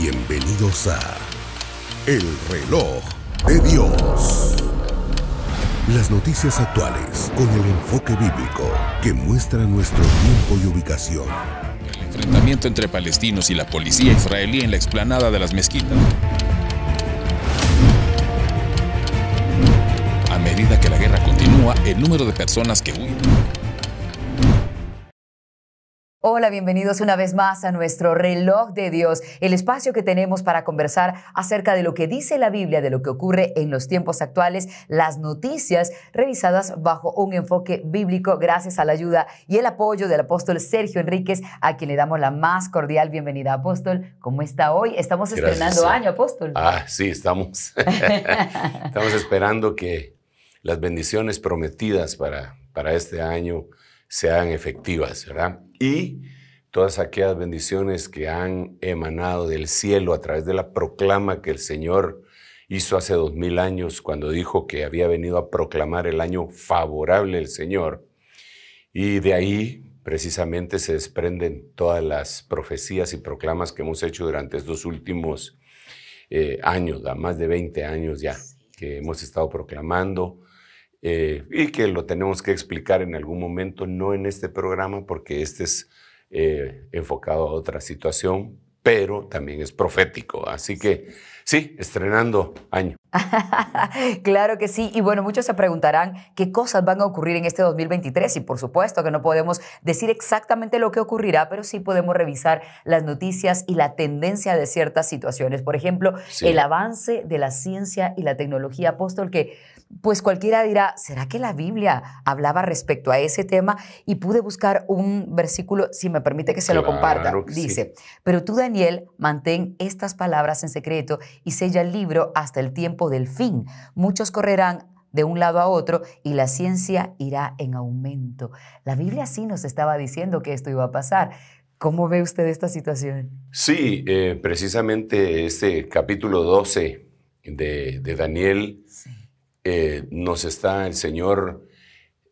Bienvenidos a El reloj de Dios. Las noticias actuales con el enfoque bíblico que muestra nuestro tiempo y ubicación. El enfrentamiento entre palestinos y la policía israelí en la explanada de las mezquitas. A medida que la guerra continúa, el número de personas que huyen Hola, bienvenidos una vez más a nuestro reloj de Dios, el espacio que tenemos para conversar acerca de lo que dice la Biblia, de lo que ocurre en los tiempos actuales, las noticias revisadas bajo un enfoque bíblico gracias a la ayuda y el apoyo del apóstol Sergio Enríquez, a quien le damos la más cordial bienvenida. Apóstol, ¿cómo está hoy? Estamos estrenando año, apóstol. Ah, sí, estamos. estamos esperando que las bendiciones prometidas para, para este año se hagan efectivas, ¿verdad? Y todas aquellas bendiciones que han emanado del cielo a través de la proclama que el Señor hizo hace dos mil años cuando dijo que había venido a proclamar el año favorable del Señor. Y de ahí precisamente se desprenden todas las profecías y proclamas que hemos hecho durante estos últimos eh, años, más de 20 años ya, que hemos estado proclamando eh, y que lo tenemos que explicar en algún momento, no en este programa, porque este es eh, enfocado a otra situación, pero también es profético. Así que sí, estrenando año. claro que sí. Y bueno, muchos se preguntarán qué cosas van a ocurrir en este 2023 y por supuesto que no podemos decir exactamente lo que ocurrirá, pero sí podemos revisar las noticias y la tendencia de ciertas situaciones. Por ejemplo, el avance de la ciencia y la tecnología, apóstol, que pues cualquiera dirá, ¿será que la Biblia hablaba respecto a ese tema? Y pude buscar un versículo, si me permite que se lo comparta. Dice, pero tú, Daniel, mantén estas palabras en secreto y sella el libro hasta el tiempo del fin. Muchos correrán de un lado a otro y la ciencia irá en aumento. La Biblia sí nos estaba diciendo que esto iba a pasar. ¿Cómo ve usted esta situación? Sí, eh, precisamente este capítulo 12 de, de Daniel. Eh, nos está el Señor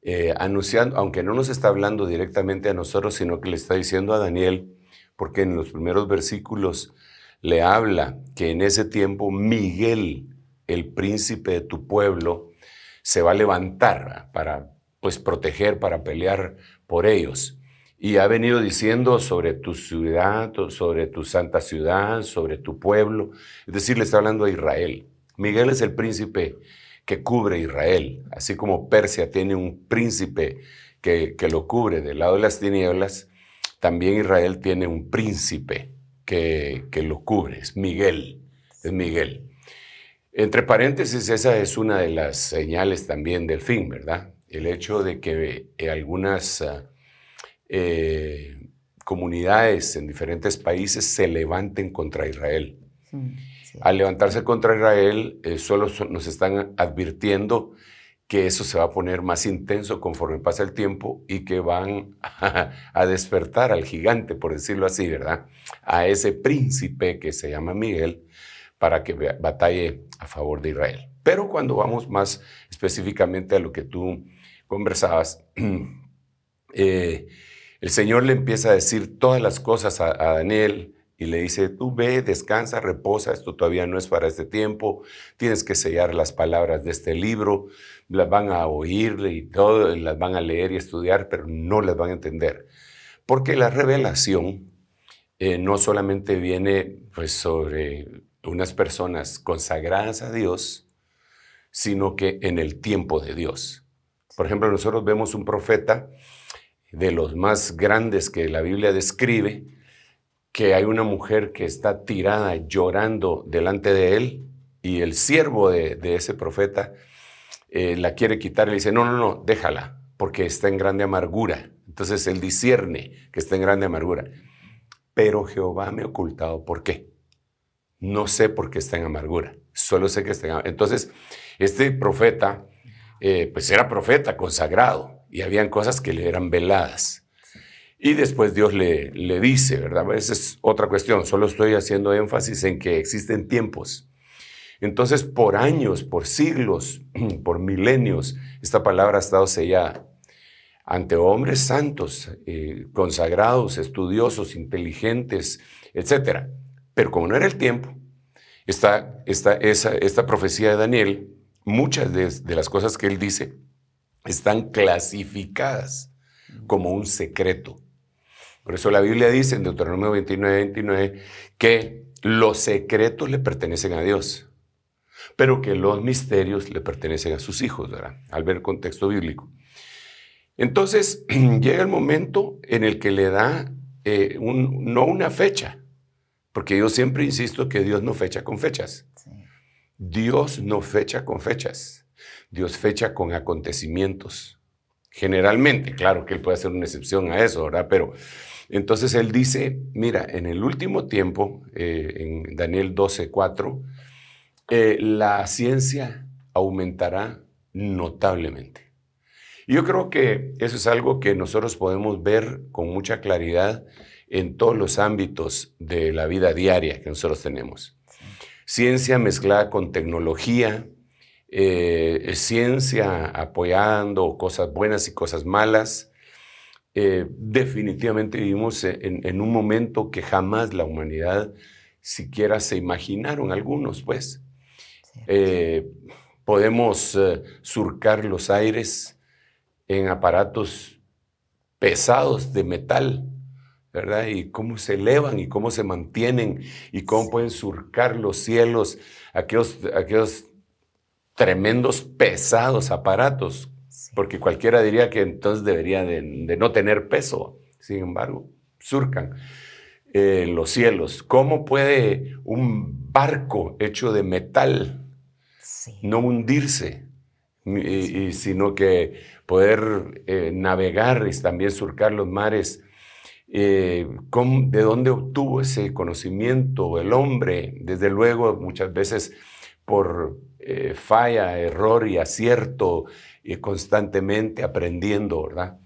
eh, anunciando, aunque no nos está hablando directamente a nosotros, sino que le está diciendo a Daniel, porque en los primeros versículos le habla que en ese tiempo Miguel, el príncipe de tu pueblo, se va a levantar para pues proteger, para pelear por ellos. Y ha venido diciendo sobre tu ciudad, sobre tu santa ciudad, sobre tu pueblo. Es decir, le está hablando a Israel. Miguel es el príncipe que cubre Israel, así como Persia tiene un príncipe que, lo cubre del lado de las tinieblas, también Israel tiene un príncipe que, lo cubre, es Miguel, es Miguel. Entre paréntesis, esa es una de las señales también del fin, ¿verdad? El hecho de que eh, algunas ah, eh, comunidades en diferentes países se levanten contra Israel. Sí al levantarse contra Israel, eh, solo nos están advirtiendo que eso se va a poner más intenso conforme pasa el tiempo y que van a, despertar al gigante, por decirlo así, ¿verdad? A ese príncipe que se llama Miguel para que batalle a favor de Israel. Pero cuando vamos más específicamente a lo que tú conversabas, eh, el Señor le empieza a decir todas las cosas a, a Daniel, y le dice, tú ve, descansa, reposa, esto todavía no es para este tiempo, tienes que sellar las palabras de este libro, las van a oírle y todo, las van a leer y estudiar, pero no las van a entender. Porque la revelación eh, no solamente viene pues, sobre unas personas consagradas a Dios, sino que en el tiempo de Dios. Por ejemplo, nosotros vemos un profeta de los más grandes que la Biblia describe, que hay una mujer que está tirada llorando delante de él y el siervo de, ese profeta eh, la quiere quitar y le dice, no, no, no, déjala, porque está en grande amargura. Entonces él discierne que está en grande amargura. Pero Jehová me ha ocultado por qué. No sé por qué está en amargura, solo sé que está en amargura. Entonces, este profeta, eh, pues era profeta consagrado y habían cosas que le eran veladas. Y después Dios le, le dice, ¿verdad? Esa es otra cuestión, solo estoy haciendo énfasis en que existen tiempos. Entonces, por años, por siglos, por milenios, esta palabra ha estado sellada ante hombres santos, eh, consagrados, estudiosos, inteligentes, etc. Pero como no era el tiempo, esta, esta profecía de Daniel, muchas de las cosas que él dice están clasificadas como un secreto. Por eso la Biblia dice en Deuteronomio 29, 29 que los secretos le pertenecen a Dios, pero que los misterios le pertenecen a sus hijos, ¿verdad? Al ver el contexto bíblico. Entonces llega el momento en el que le da eh, un, no una fecha, porque yo siempre insisto que Dios no fecha con fechas. Dios no fecha con fechas. Dios fecha con acontecimientos. Generalmente, claro que Él puede hacer una excepción a eso, ¿verdad? Pero entonces él dice, mira, en el último tiempo, eh, en Daniel 12.4, eh, la ciencia aumentará notablemente. Y yo creo que eso es algo que nosotros podemos ver con mucha claridad en todos los ámbitos de la vida diaria que nosotros tenemos. Ciencia mezclada con tecnología, eh, ciencia apoyando cosas buenas y cosas malas, eh, definitivamente vivimos e, en, un momento que jamás la humanidad siquiera se imaginaron algunos, pues. Eh, podemos eh, surcar los aires en aparatos pesados de metal, ¿verdad? Y cómo se elevan y cómo se mantienen y cómo pueden surcar los cielos aquellos, aquellos tremendos pesados aparatos porque cualquiera diría que entonces debería de, no tener peso. Sin embargo, surcan eh, los cielos. ¿Cómo puede un barco hecho de metal no hundirse? sino que poder eh, navegar y también surcar los mares. Eh, ¿De dónde obtuvo ese conocimiento el hombre? Desde luego, muchas veces por falla, error y acierto, y constantemente aprendiendo, ¿verdad?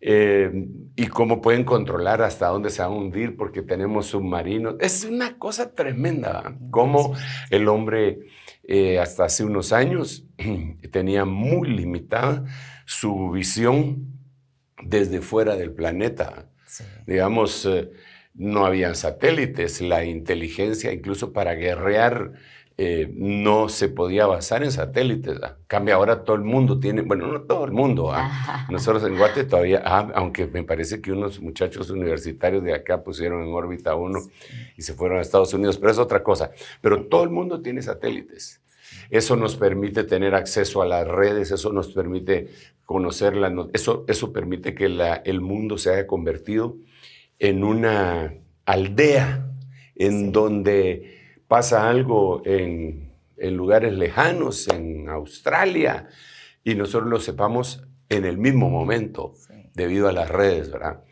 Eh, y cómo pueden controlar hasta dónde se va a hundir porque tenemos submarinos. Es una cosa tremenda, Como el hombre eh, hasta hace unos años tenía muy limitada su visión desde fuera del planeta. Digamos, eh, no habían satélites, la inteligencia incluso para guerrear eh, no se podía basar en satélites. Ah, cambia ahora todo el mundo tiene, bueno, no todo el mundo. Ah, nosotros en Guate todavía, ah, aunque me parece que unos muchachos universitarios de acá pusieron en órbita uno y se fueron a Estados Unidos, pero es otra cosa. Pero todo el mundo tiene satélites. Eso nos permite tener acceso a las redes, eso nos permite la eso, eso permite que el mundo se haya convertido en una aldea en donde pasa algo en, lugares lejanos, en Australia, y nosotros lo sepamos en el mismo momento, debido a las redes, ¿verdad?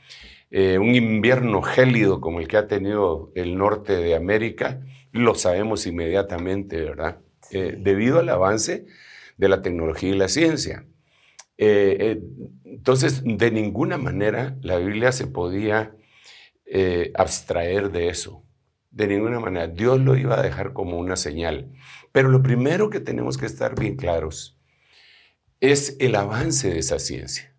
Eh, un invierno gélido como el que ha tenido el norte de América, lo sabemos inmediatamente, ¿verdad? Eh, debido al avance de la tecnología y la ciencia. Eh, entonces, de ninguna manera la Biblia se podía abstraer de eso de ninguna manera. Dios lo iba a dejar como una señal. Pero lo primero que tenemos que estar bien claros es el avance de esa ciencia.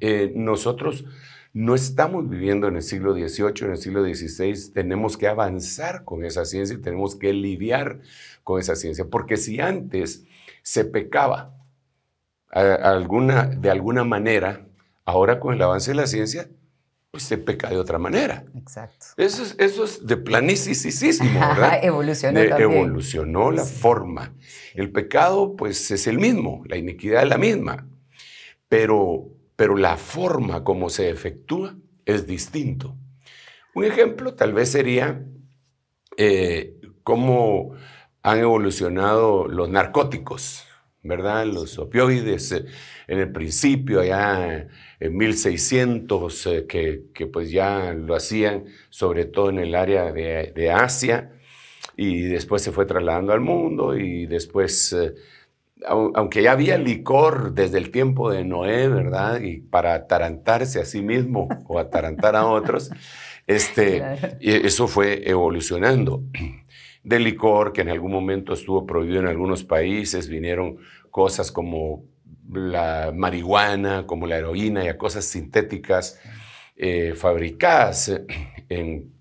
Eh, nosotros no estamos viviendo en el siglo XVIII, en el siglo XVI, tenemos que avanzar con esa ciencia y tenemos que lidiar con esa ciencia, porque si antes se pecaba alguna, de alguna manera, ahora con el avance de la ciencia pues se peca de otra manera. Exacto. Eso es, de planicisísimo, ¿verdad? evolucionó también. Evolucionó la forma. El pecado, pues, es el mismo, la iniquidad es la misma, pero, pero la forma como se efectúa es distinto. Un ejemplo tal vez sería eh, cómo han evolucionado los narcóticos. ¿verdad? Los opioides eh, en el principio, allá en 1600, eh, que, que pues ya lo hacían, sobre todo en el área de, Asia, y después se fue trasladando al mundo, y después, eh, aunque ya había licor desde el tiempo de Noé, ¿verdad? Y para atarantarse a sí mismo o atarantar a otros, este, eso fue evolucionando de licor que en algún momento estuvo prohibido en algunos países, vinieron cosas como la marihuana, como la heroína y cosas sintéticas eh, fabricadas eh, en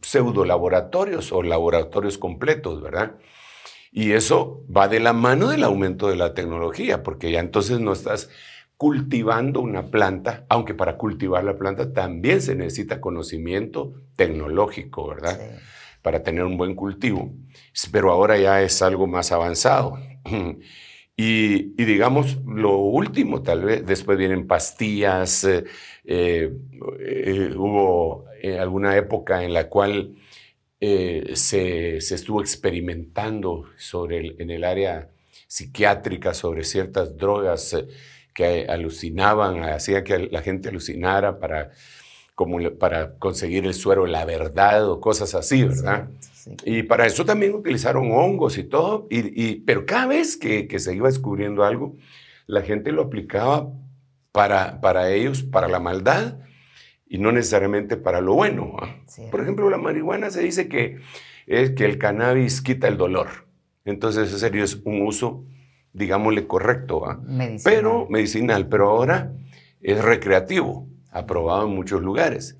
pseudo laboratorios o laboratorios completos, ¿verdad? Y eso va de la mano del aumento de la tecnología, porque ya entonces no estás cultivando una planta, aunque para cultivar la planta también se necesita conocimiento tecnológico, ¿verdad? para tener un buen cultivo, pero ahora ya es algo más avanzado. Y, digamos, lo último, tal vez, después vienen pastillas, eh, eh, eh, hubo alguna época en la cual se, estuvo experimentando sobre en el área psiquiátrica sobre ciertas drogas que alucinaban, hacía que la gente alucinara para como para conseguir el suero la verdad o cosas así, ¿verdad? Y para eso también utilizaron hongos y todo, y, y pero cada vez que, que, se iba descubriendo algo, la gente lo aplicaba para, para ellos, para la maldad, y no necesariamente para lo bueno. ¿ah? Por ejemplo, la marihuana se dice que, es que el cannabis quita el dolor. Entonces, ese sería un uso, digámosle, correcto. ¿ah? Pero, medicinal, pero ahora es recreativo aprobado en muchos lugares.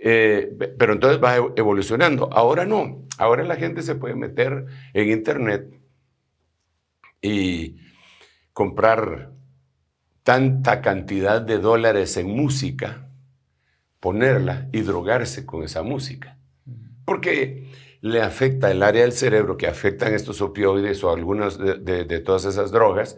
Eh, pero entonces va evolucionando. Ahora no. Ahora la gente se puede meter en internet y comprar tanta cantidad de dólares en música, ponerla y drogarse con esa música. Porque le afecta el área del cerebro que afectan estos opioides o algunas de todas esas drogas,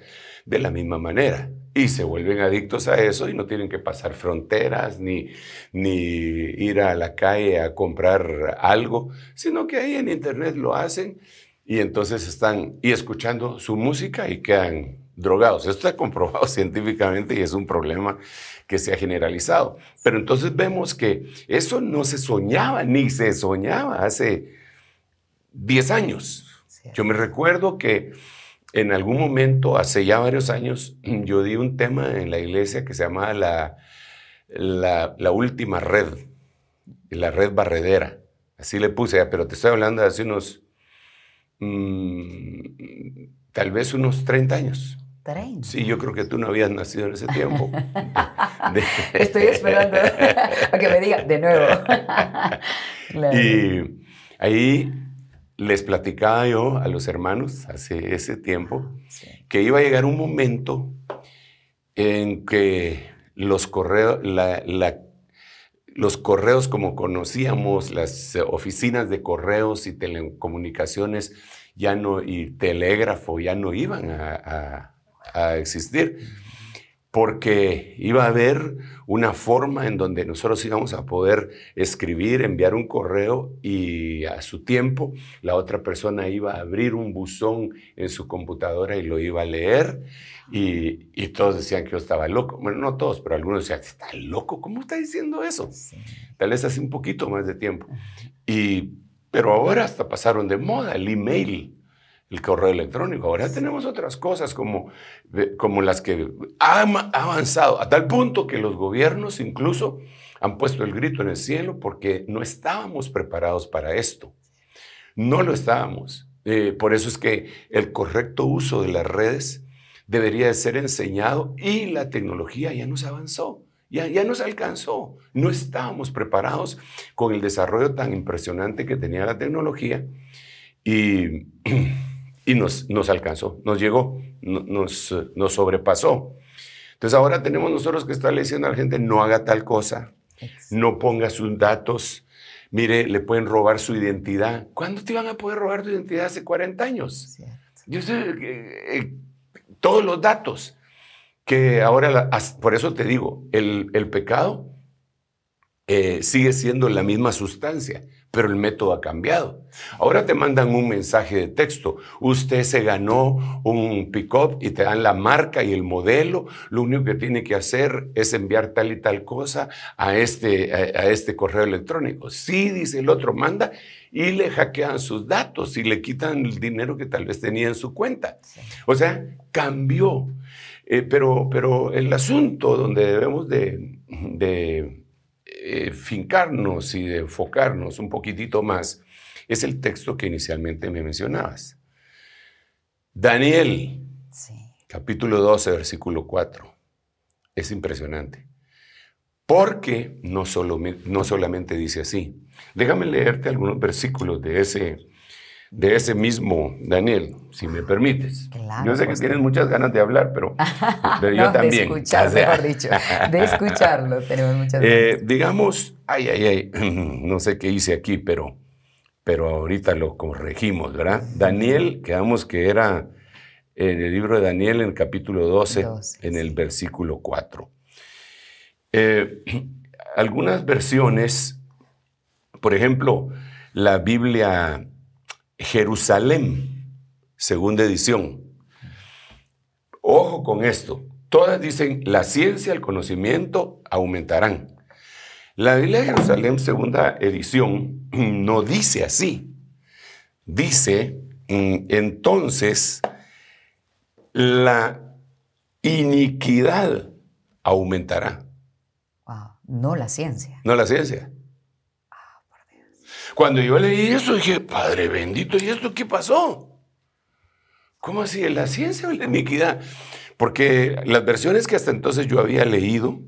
de la misma manera. Y se vuelven adictos a eso y no tienen que pasar fronteras ni, ni ir a la calle a comprar algo, sino que ahí en internet lo hacen y entonces están y escuchando su música y quedan drogados. Esto está comprobado científicamente y es un problema que se ha generalizado. Pero entonces vemos que eso no se soñaba, ni se soñaba hace 10 años. Yo me recuerdo que en algún momento, hace ya varios años, yo di un tema en la iglesia que se llamaba la, la, última red, la red barredera. Así le puse, ah, pero te estoy hablando de hace unos, mm, tal vez unos 30 años. 30. Sí, yo creo que tú no habías nacido en ese tiempo. Estoy esperando a que me diga de nuevo. Y ahí les platicaba yo a los hermanos hace ese tiempo que iba a llegar un momento en que los correos, los correos como conocíamos, las oficinas de correos y telecomunicaciones ya no, y telégrafo ya no iban a existir porque iba a haber una forma en donde nosotros íbamos a poder escribir, enviar un correo y a su tiempo la otra persona iba a abrir un buzón en su computadora y lo iba a leer y, todos decían que yo estaba loco. Bueno, no todos, pero algunos decían, ¿está loco? ¿Cómo está diciendo eso? Tal vez hace un poquito más de tiempo. Y, pero ahora hasta pasaron de moda el email el correo electrónico. Ahora tenemos otras cosas como, como las que han avanzado, a tal punto que los gobiernos incluso han puesto el grito en el cielo porque no estábamos preparados para esto. No lo estábamos. Eh, por eso es que el correcto uso de las redes debería de ser enseñado y la tecnología ya nos avanzó. Ya, ya, nos alcanzó. No estábamos preparados con el desarrollo tan impresionante que tenía la tecnología. Y y nos, alcanzó, nos llegó, nos, nos sobrepasó. Entonces ahora tenemos nosotros que estarle diciendo a la gente, no haga tal cosa, no ponga sus datos, mire, le pueden robar su identidad. ¿Cuándo te iban a poder robar tu identidad? Hace 40 años. Yo eh, todos los datos que ahora, por eso te digo, el, pecado eh, sigue siendo la misma sustancia pero el método ha cambiado. Ahora te mandan un mensaje de texto. Usted se ganó un pick-up y te dan la marca y el modelo. Lo único que tiene que hacer es enviar tal y tal cosa a este, este correo electrónico. Sí, dice el otro, manda y le hackean sus datos y le quitan el dinero que tal vez tenía en su cuenta. O sea, cambió. Eh, pero, pero el asunto donde debemos de fincarnos y de enfocarnos un poquitito más es el texto que inicialmente me mencionabas. Daniel, capítulo 12, versículo 4. Es impresionante. Porque no, solo, no solamente dice así. Déjame leerte algunos versículos de ese de ese mismo Daniel, si me permites. yo sé que tienen tienes muchas ganas de hablar, pero, yo también. De escuchar, dicho, de escucharlo tenemos muchas eh, ganas. digamos, ay, ay, ay, no sé qué hice aquí, pero, pero ahorita lo corregimos, ¿verdad? Daniel, quedamos que era en el libro de Daniel, en el capítulo 12, en el versículo 4. Eh, algunas versiones, por ejemplo, la Biblia Jerusalén, segunda edición. Ojo con esto. Todas dicen, la ciencia, el conocimiento aumentarán. La Biblia de Jerusalén, segunda edición, no dice así. Dice, mm, entonces, la iniquidad aumentará. Ah, no la ciencia. No la ciencia. Cuando yo leí eso, dije, Padre bendito, ¿y esto qué pasó? ¿Cómo así? ¿La ciencia o la iniquidad? Porque las versiones que hasta entonces yo había leído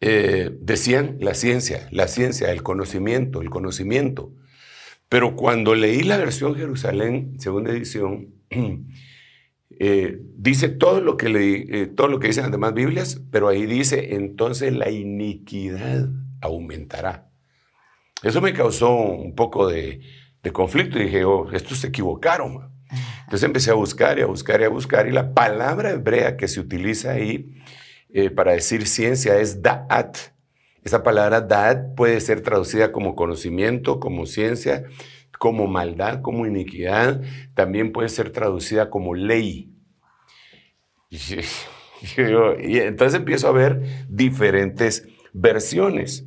eh, decían la ciencia, la ciencia, el conocimiento, el conocimiento. Pero cuando leí la versión Jerusalén, segunda edición, eh, dice todo lo, que eh, todo lo que dicen las demás Biblias, pero ahí dice, entonces la iniquidad aumentará. Eso me causó un poco de, conflicto y dije, oh, estos se equivocaron. Entonces empecé a buscar y a buscar y a buscar y la palabra hebrea que se utiliza ahí eh, para decir ciencia es da'at. Esa palabra da'at puede ser traducida como conocimiento, como ciencia, como maldad, como iniquidad. También puede ser traducida como ley. y entonces empiezo a ver diferentes versiones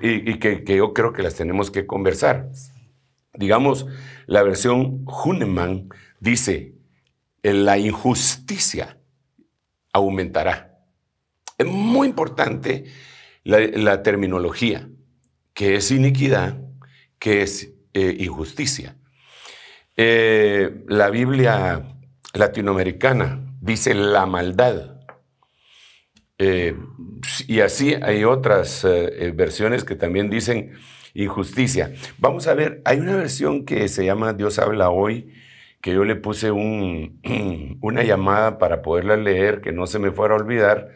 y, que, yo creo que las tenemos que conversar. Digamos, la versión Huneman dice, la injusticia aumentará. Es muy importante la, terminología, que es iniquidad, que es eh, injusticia. Eh, la Biblia latinoamericana dice la maldad eh, y así hay otras eh, eh, versiones que también dicen injusticia. Vamos a ver, hay una versión que se llama Dios habla hoy, que yo le puse un, una llamada para poderla leer, que no se me fuera a olvidar,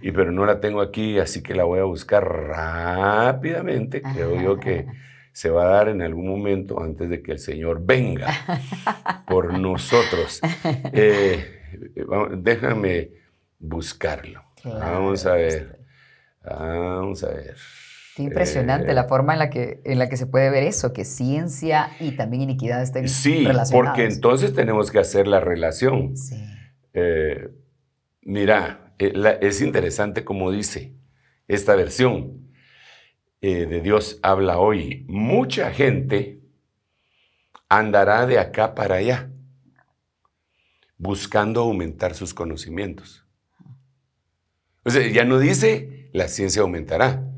y, pero no la tengo aquí, así que la voy a buscar rápidamente. Creo yo que se va a dar en algún momento antes de que el Señor venga por nosotros. déjame buscarlo. Vamos a ah, ver. Este. Vamos a ver. Qué impresionante eh, la forma en la, que, en la que se puede ver eso, que ciencia y también iniquidad estén sí, Sí, porque entonces tenemos que hacer la relación. Eh, mira, eh, es interesante como dice esta versión de Dios habla hoy. Mucha gente andará de acá para allá buscando aumentar sus conocimientos. O sea, ya no dice la ciencia aumentará.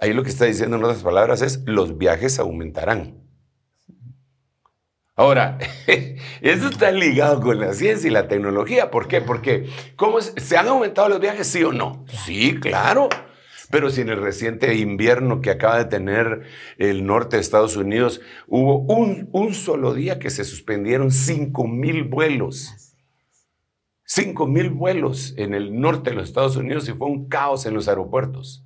Ahí lo que está diciendo en otras palabras es los viajes aumentarán. Ahora, eso está ligado con la ciencia y la tecnología. ¿Por qué? Porque ¿cómo ¿se han aumentado los viajes, sí o no? Sí, claro. Pero si en el reciente invierno que acaba de tener el norte de Estados Unidos hubo un, un solo día que se suspendieron 5 mil vuelos. 5.000 vuelos en el norte de los Estados Unidos y fue un caos en los aeropuertos.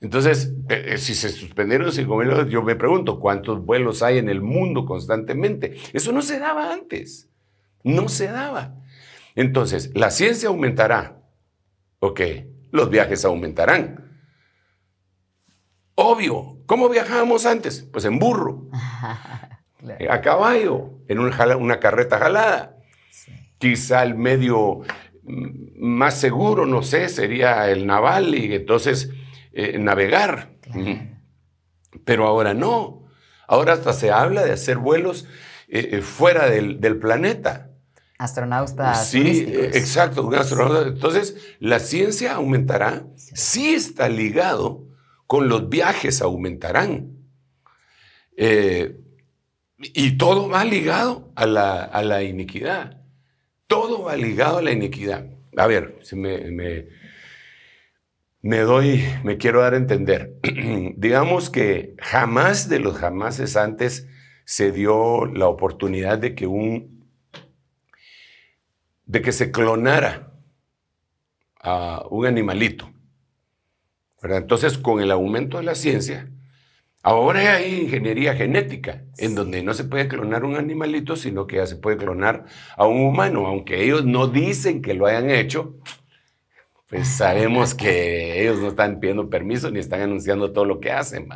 Entonces, eh, eh, si se suspendieron 5.000 vuelos, yo me pregunto, ¿cuántos vuelos hay en el mundo constantemente? Eso no se daba antes, no se daba. Entonces, la ciencia aumentará, ok, los viajes aumentarán. Obvio, ¿cómo viajábamos antes? Pues en burro, a caballo, en una carreta jalada. Sí quizá el medio mm, más seguro, no sé, sería el naval y entonces eh, navegar. Pero ahora no. Ahora hasta se habla de hacer vuelos eh, eh, fuera del, planeta. Astronautas. Sí, exacto, Entonces, la ciencia aumentará. Sí. está ligado con los viajes, aumentarán. y todo va ligado a la, a la iniquidad todo va ligado a la iniquidad. A ver, si me, me, doy, me quiero dar a entender. Digamos que jamás de los jamases antes se dio la oportunidad de que un de que se clonara a un animalito. Entonces, con el aumento de la ciencia, Ahora hay ingeniería genética, en donde no se puede clonar un animalito, sino que ya se puede clonar a un humano, aunque ellos no dicen que lo hayan hecho. Pues sabemos que ellos no están pidiendo permiso ni están anunciando todo lo que hacen.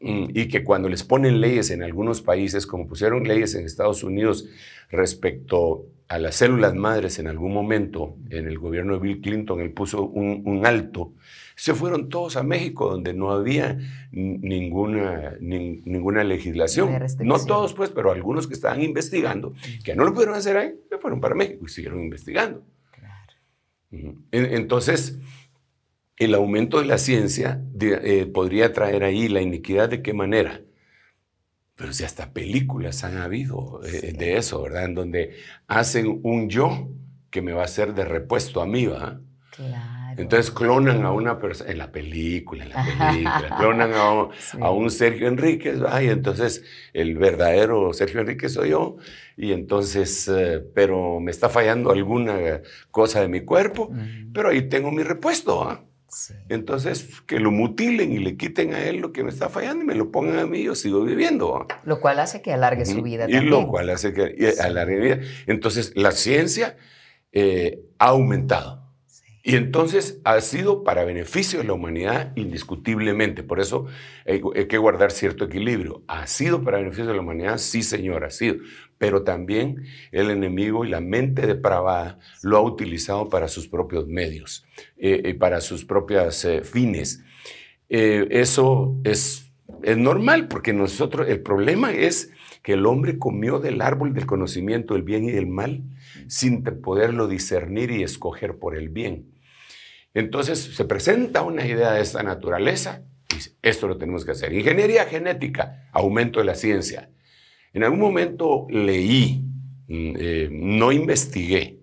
Mm, y que cuando les ponen leyes en algunos países, como pusieron leyes en Estados Unidos respecto a las células madres en algún momento, en el gobierno de Bill Clinton, él puso un alto se fueron todos a México, donde no había ninguna, ninguna legislación. No, todos, pues, pero algunos que estaban investigando, que no lo pudieron hacer ahí, se fueron para México y siguieron investigando. Claro. Entonces, el aumento de la ciencia eh, podría traer ahí la iniquidad de qué manera. Pero si hasta películas han habido eh, de eso, ¿verdad? En donde hacen un yo que me va a ser de repuesto a mí, ¿va? Claro. Entonces clonan a una persona, en la película, en la película, clonan a un, Sergio Enríquez, y entonces el verdadero Sergio Enríquez soy yo, y entonces, eh, pero me está fallando alguna cosa de mi cuerpo, pero ahí tengo mi repuesto. ¿ah? Entonces, que lo mutilen y le quiten a él lo que me está fallando y me lo pongan a mí, yo sigo viviendo. ¿ah? Lo cual hace que alargue su vida. Y lo cual hace que alargue alargue vida. Entonces, la ciencia eh, ha aumentado y entonces ha sido para beneficio de la humanidad indiscutiblemente. Por eso eh, hay, que guardar cierto equilibrio. Ha sido para beneficio de la humanidad, sí señor, ha sido. Pero también el enemigo y la mente depravada lo ha utilizado para sus propios medios, eh, y para sus propios eh, fines. eso es, es normal porque nosotros, el problema es que el hombre comió del árbol del conocimiento del bien y del mal sin poderlo discernir y escoger por el bien. Entonces se presenta una idea de esta naturaleza, dice, esto lo tenemos que hacer. Ingeniería genética, aumento de la ciencia. En algún momento leí, mm, eh, no investigué,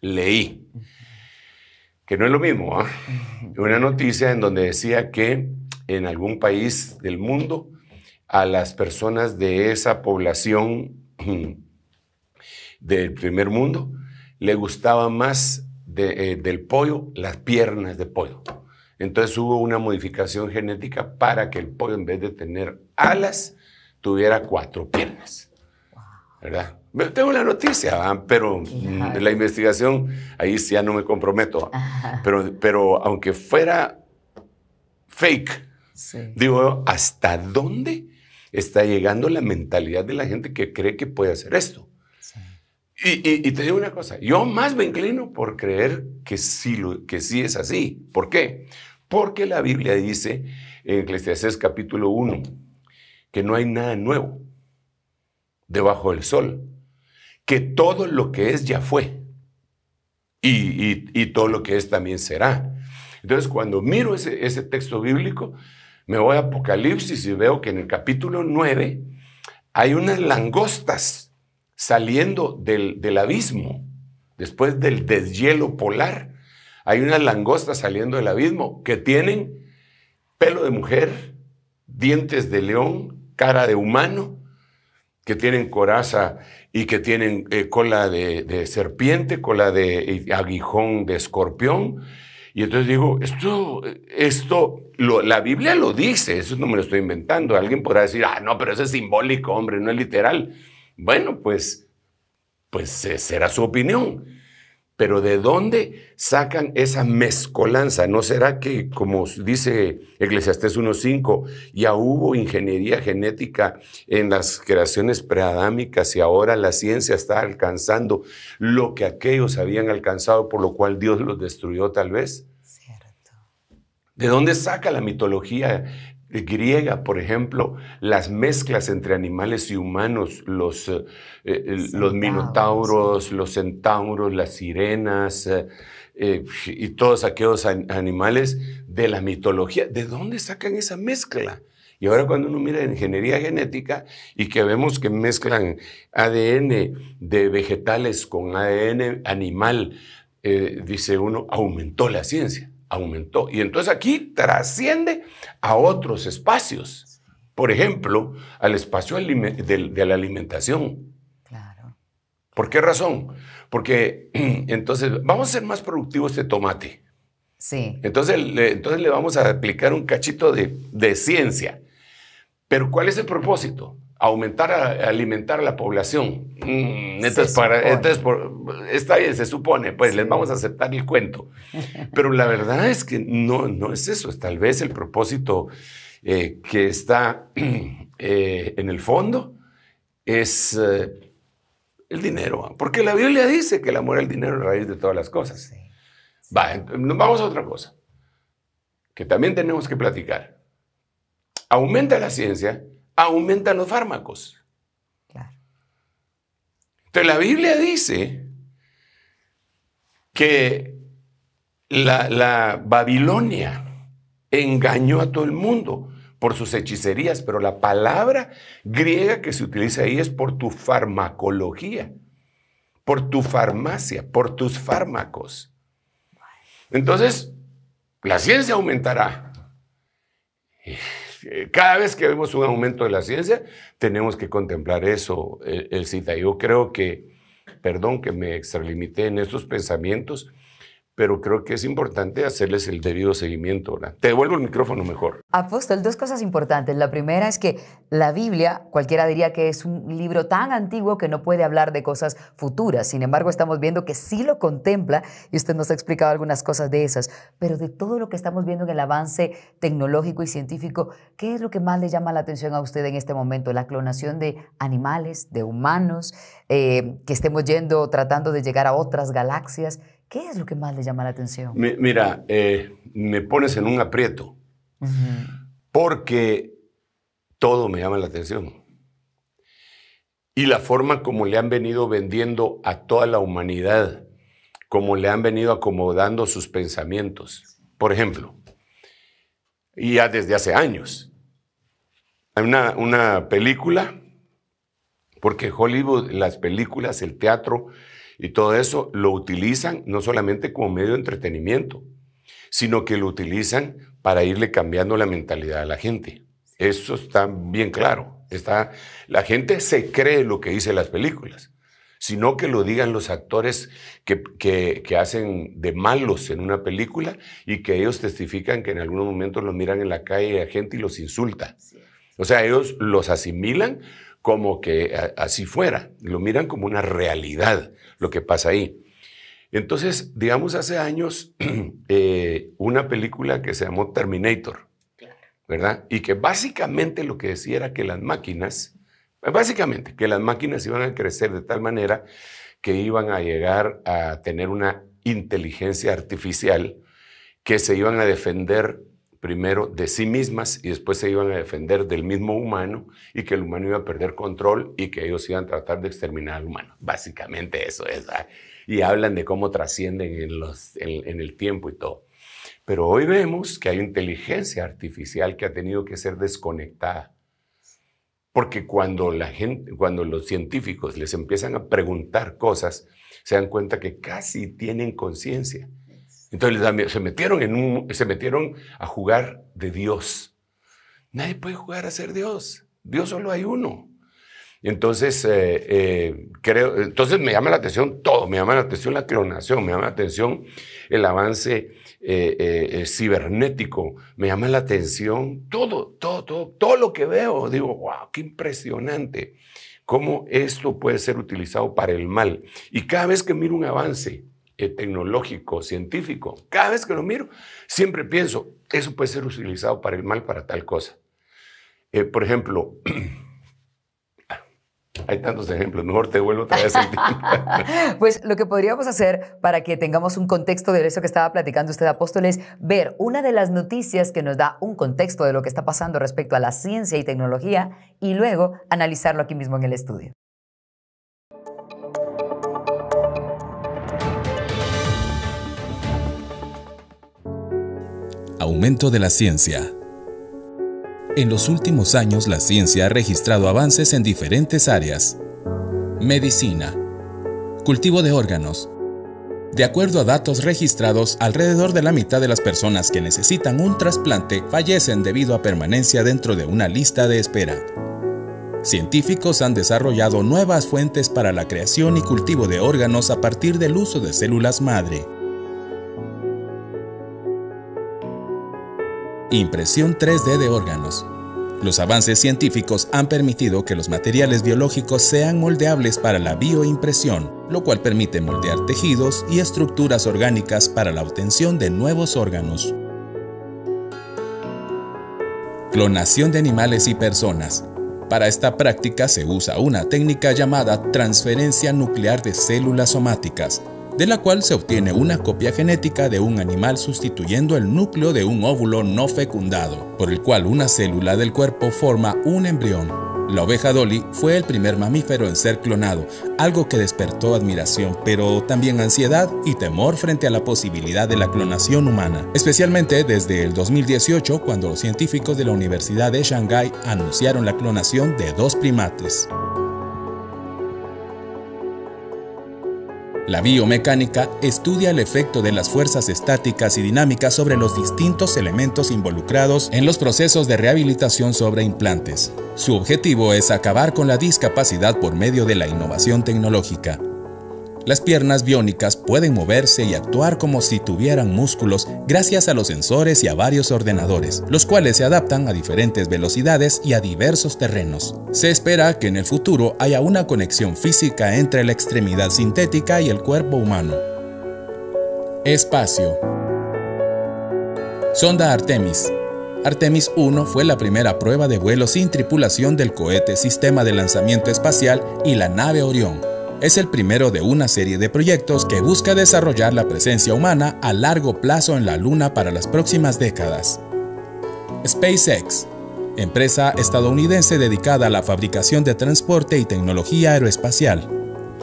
leí, que no es lo mismo, ¿ah? una noticia en donde decía que en algún país del mundo a las personas de esa población del primer mundo, le gustaba más eh, del pollo las piernas de pollo. Entonces hubo una modificación genética para que el pollo, en vez de tener alas, tuviera cuatro piernas. ¿Verdad? Tengo la noticia, ¿ah? pero mm, la investigación, ahí ya no me comprometo. ¿ah? Pero, aunque fuera fake, digo, ¿hasta dónde está llegando la mentalidad de la gente que cree que puede hacer esto. Y, te digo una cosa, yo más me inclino por creer que sí, que sí es así. ¿Por qué? Porque la Biblia dice en Eclesiastés capítulo 1 que no hay nada nuevo debajo del sol, que todo lo que es ya fue y, todo lo que es también será. Entonces, cuando miro ese texto bíblico, me voy a Apocalipsis y veo que en el capítulo 9 hay unas langostas saliendo del, abismo, después del deshielo polar. Hay unas langostas saliendo del abismo que tienen pelo de mujer, dientes de león, cara de humano, que tienen coraza y que tienen eh, cola de, de, serpiente, cola de eh, aguijón de escorpión y entonces digo, esto, esto la Biblia lo dice, eso no me lo estoy inventando. Alguien podrá decir, ah, no, pero eso es simbólico, hombre, no es literal. Bueno, pues, pues eh, será su opinión. Pero ¿de dónde sacan esa mezcolanza? ¿No será que, como dice Eclesiastés 1.5, ya hubo ingeniería genética en las creaciones preadámicas y ahora la ciencia está alcanzando lo que aquellos habían alcanzado, por lo cual Dios los destruyó tal vez? Cierto. ¿De dónde saca la mitología griega, por ejemplo, las mezclas entre animales y humanos, los, eh, minotauros, los centauros, las sirenas eh, eh, y todos aquellos animales de la mitología. ¿De dónde sacan esa mezcla? Y ahora cuando uno mira ingeniería genética y que vemos que mezclan ADN de vegetales con ADN animal, dice uno, aumentó la ciencia aumentó. Y entonces aquí trasciende a otros espacios. Por ejemplo, al espacio de, la alimentación. Claro. ¿Por qué razón? Porque entonces vamos a ser más productivos de tomate. Sí. Entonces le, entonces le vamos a aplicar un cachito de ciencia. Pero ¿cuál es el propósito? aumentar, a, alimentar a la población. Mm, entonces, para, está bien, se supone, pues les vamos a aceptar el cuento. Pero la verdad es que no, no es eso, tal vez el propósito eh, que está eh, en el fondo es eh, el dinero, porque la Biblia dice que el amor al dinero es la raíz de todas las cosas. Va, vamos a otra cosa que también tenemos que platicar. Aumenta la ciencia, aumentan los fármacos. Entonces la Biblia dice que la Babilonia engañó a todo el mundo por sus hechicerías, pero la palabra griega que se utiliza ahí es por tu farmacología, por tu farmacia, por tus fármacos. Entonces, la ciencia aumentará, eh, cada vez que vemos un aumento de la ciencia, tenemos que contemplar eso, eh, el, CITA. Yo creo que, perdón que me extralimité en estos pensamientos, pero creo que es importante hacerles el debido seguimiento. Te devuelvo el micrófono mejor. Apóstol, dos cosas importantes. La primera es que la Biblia, cualquiera diría que es un libro tan antiguo que no puede hablar de cosas futuras. Sin embargo, estamos viendo que sí lo contempla y usted nos ha explicado algunas cosas de esas. Pero de todo lo que estamos viendo en el avance tecnológico y científico, ¿qué es lo que más le llama la atención a usted en este momento? La clonación de animales, de humanos, eh, que estemos yendo, tratando de llegar a otras galaxias. ¿Qué es lo que más le llama la atención? mira, eh, me pones en un aprieto, porque todo me llama la atención. Y la forma como le han venido vendiendo a toda la humanidad, como le han venido acomodando sus pensamientos. Por ejemplo, y ya desde hace años, hay una, una película, porque Hollywood, las películas, el teatro, y todo eso lo utilizan no solamente como medio de entretenimiento, sino que lo utilizan para irle cambiando la mentalidad a la gente. Eso está bien claro. Está, la gente se cree lo que dicen las películas, sino que lo digan los actores que, hacen de malos en una película y que ellos testifican que en algunos momentos los miran en la calle a gente y los insulta. O sea, ellos los asimilan como que así fuera, lo miran como una realidad lo que pasa ahí. Entonces, digamos, hace años, eh, una película que se llamó Terminator, ¿verdad? Y que básicamente lo que decía era que las máquinas, básicamente, que las máquinas iban a crecer de tal manera que iban a llegar a tener una inteligencia artificial, que se iban a defender primero de sí mismas y después se iban a defender del mismo humano y que el humano iba a perder control y que ellos iban a tratar de exterminar al humano. Básicamente eso es. Y hablan de cómo trascienden en, el tiempo y todo. Pero hoy vemos que hay inteligencia artificial que ha tenido que ser desconectada. Porque cuando los científicos les empiezan a preguntar cosas, se dan cuenta que casi tienen conciencia entonces se metieron, en se metieron a jugar de Dios. Nadie puede jugar a ser Dios. Dios solo hay uno. Entonces, eh, eh, creo, entonces me llama la atención todo, me llama la atención la clonación, me llama la atención el avance eh, cibernético, me llama la atención todo, todo, todo, todo lo que veo. Digo, wow, qué impresionante cómo esto puede ser utilizado para el mal. Y cada vez que miro un avance, eh, tecnológico, científico. Cada vez que lo miro, siempre pienso, eso puede ser utilizado para el mal, para tal cosa. Eh, por ejemplo, Hay tantos ejemplos, mejor te vuelvo otra vez el tiempo. pues lo que podríamos hacer para que tengamos un contexto de eso que estaba platicando usted, Apóstol, es ver una de las noticias que nos da un contexto de lo que está pasando respecto a la ciencia y tecnología y luego analizarlo aquí mismo en el estudio. Aumento de la ciencia. En los últimos años la ciencia ha registrado avances en diferentes áreas. Medicina. Cultivo de órganos. De acuerdo a datos registrados, alrededor de la mitad de las personas que necesitan un trasplante fallecen debido a permanencia dentro de una lista de espera. Científicos han desarrollado nuevas fuentes para la creación y cultivo de órganos a partir del uso de células madre. Impresión 3D de órganos. Los avances científicos han permitido que los materiales biológicos sean moldeables para la bioimpresión, lo cual permite moldear tejidos y estructuras orgánicas para la obtención de nuevos órganos. Clonación de animales y personas. Para esta práctica se usa una técnica llamada transferencia nuclear de células somáticas, de la cual se obtiene una copia genética de un animal sustituyendo el núcleo de un óvulo no fecundado, por el cual una célula del cuerpo forma un embrión. La oveja Dolly fue el primer mamífero en ser clonado, algo que despertó admiración, pero también ansiedad y temor frente a la posibilidad de la clonación humana, especialmente desde el 2018 cuando los científicos de la Universidad de Shanghái anunciaron la clonación de dos primates. La biomecánica estudia el efecto de las fuerzas estáticas y dinámicas sobre los distintos elementos involucrados en los procesos de rehabilitación sobre implantes. Su objetivo es acabar con la discapacidad por medio de la innovación tecnológica. Las piernas biónicas pueden moverse y actuar como si tuvieran músculos gracias a los sensores y a varios ordenadores, los cuales se adaptan a diferentes velocidades y a diversos terrenos. Se espera que en el futuro haya una conexión física entre la extremidad sintética y el cuerpo humano. Espacio. Sonda Artemis. Artemis 1 fue la primera prueba de vuelo sin tripulación del cohete Sistema de Lanzamiento Espacial y la nave Orión es el primero de una serie de proyectos que busca desarrollar la presencia humana a largo plazo en la Luna para las próximas décadas. SpaceX, empresa estadounidense dedicada a la fabricación de transporte y tecnología aeroespacial,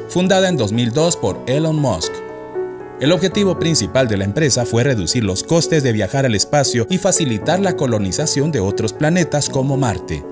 fundada en 2002 por Elon Musk. El objetivo principal de la empresa fue reducir los costes de viajar al espacio y facilitar la colonización de otros planetas como Marte.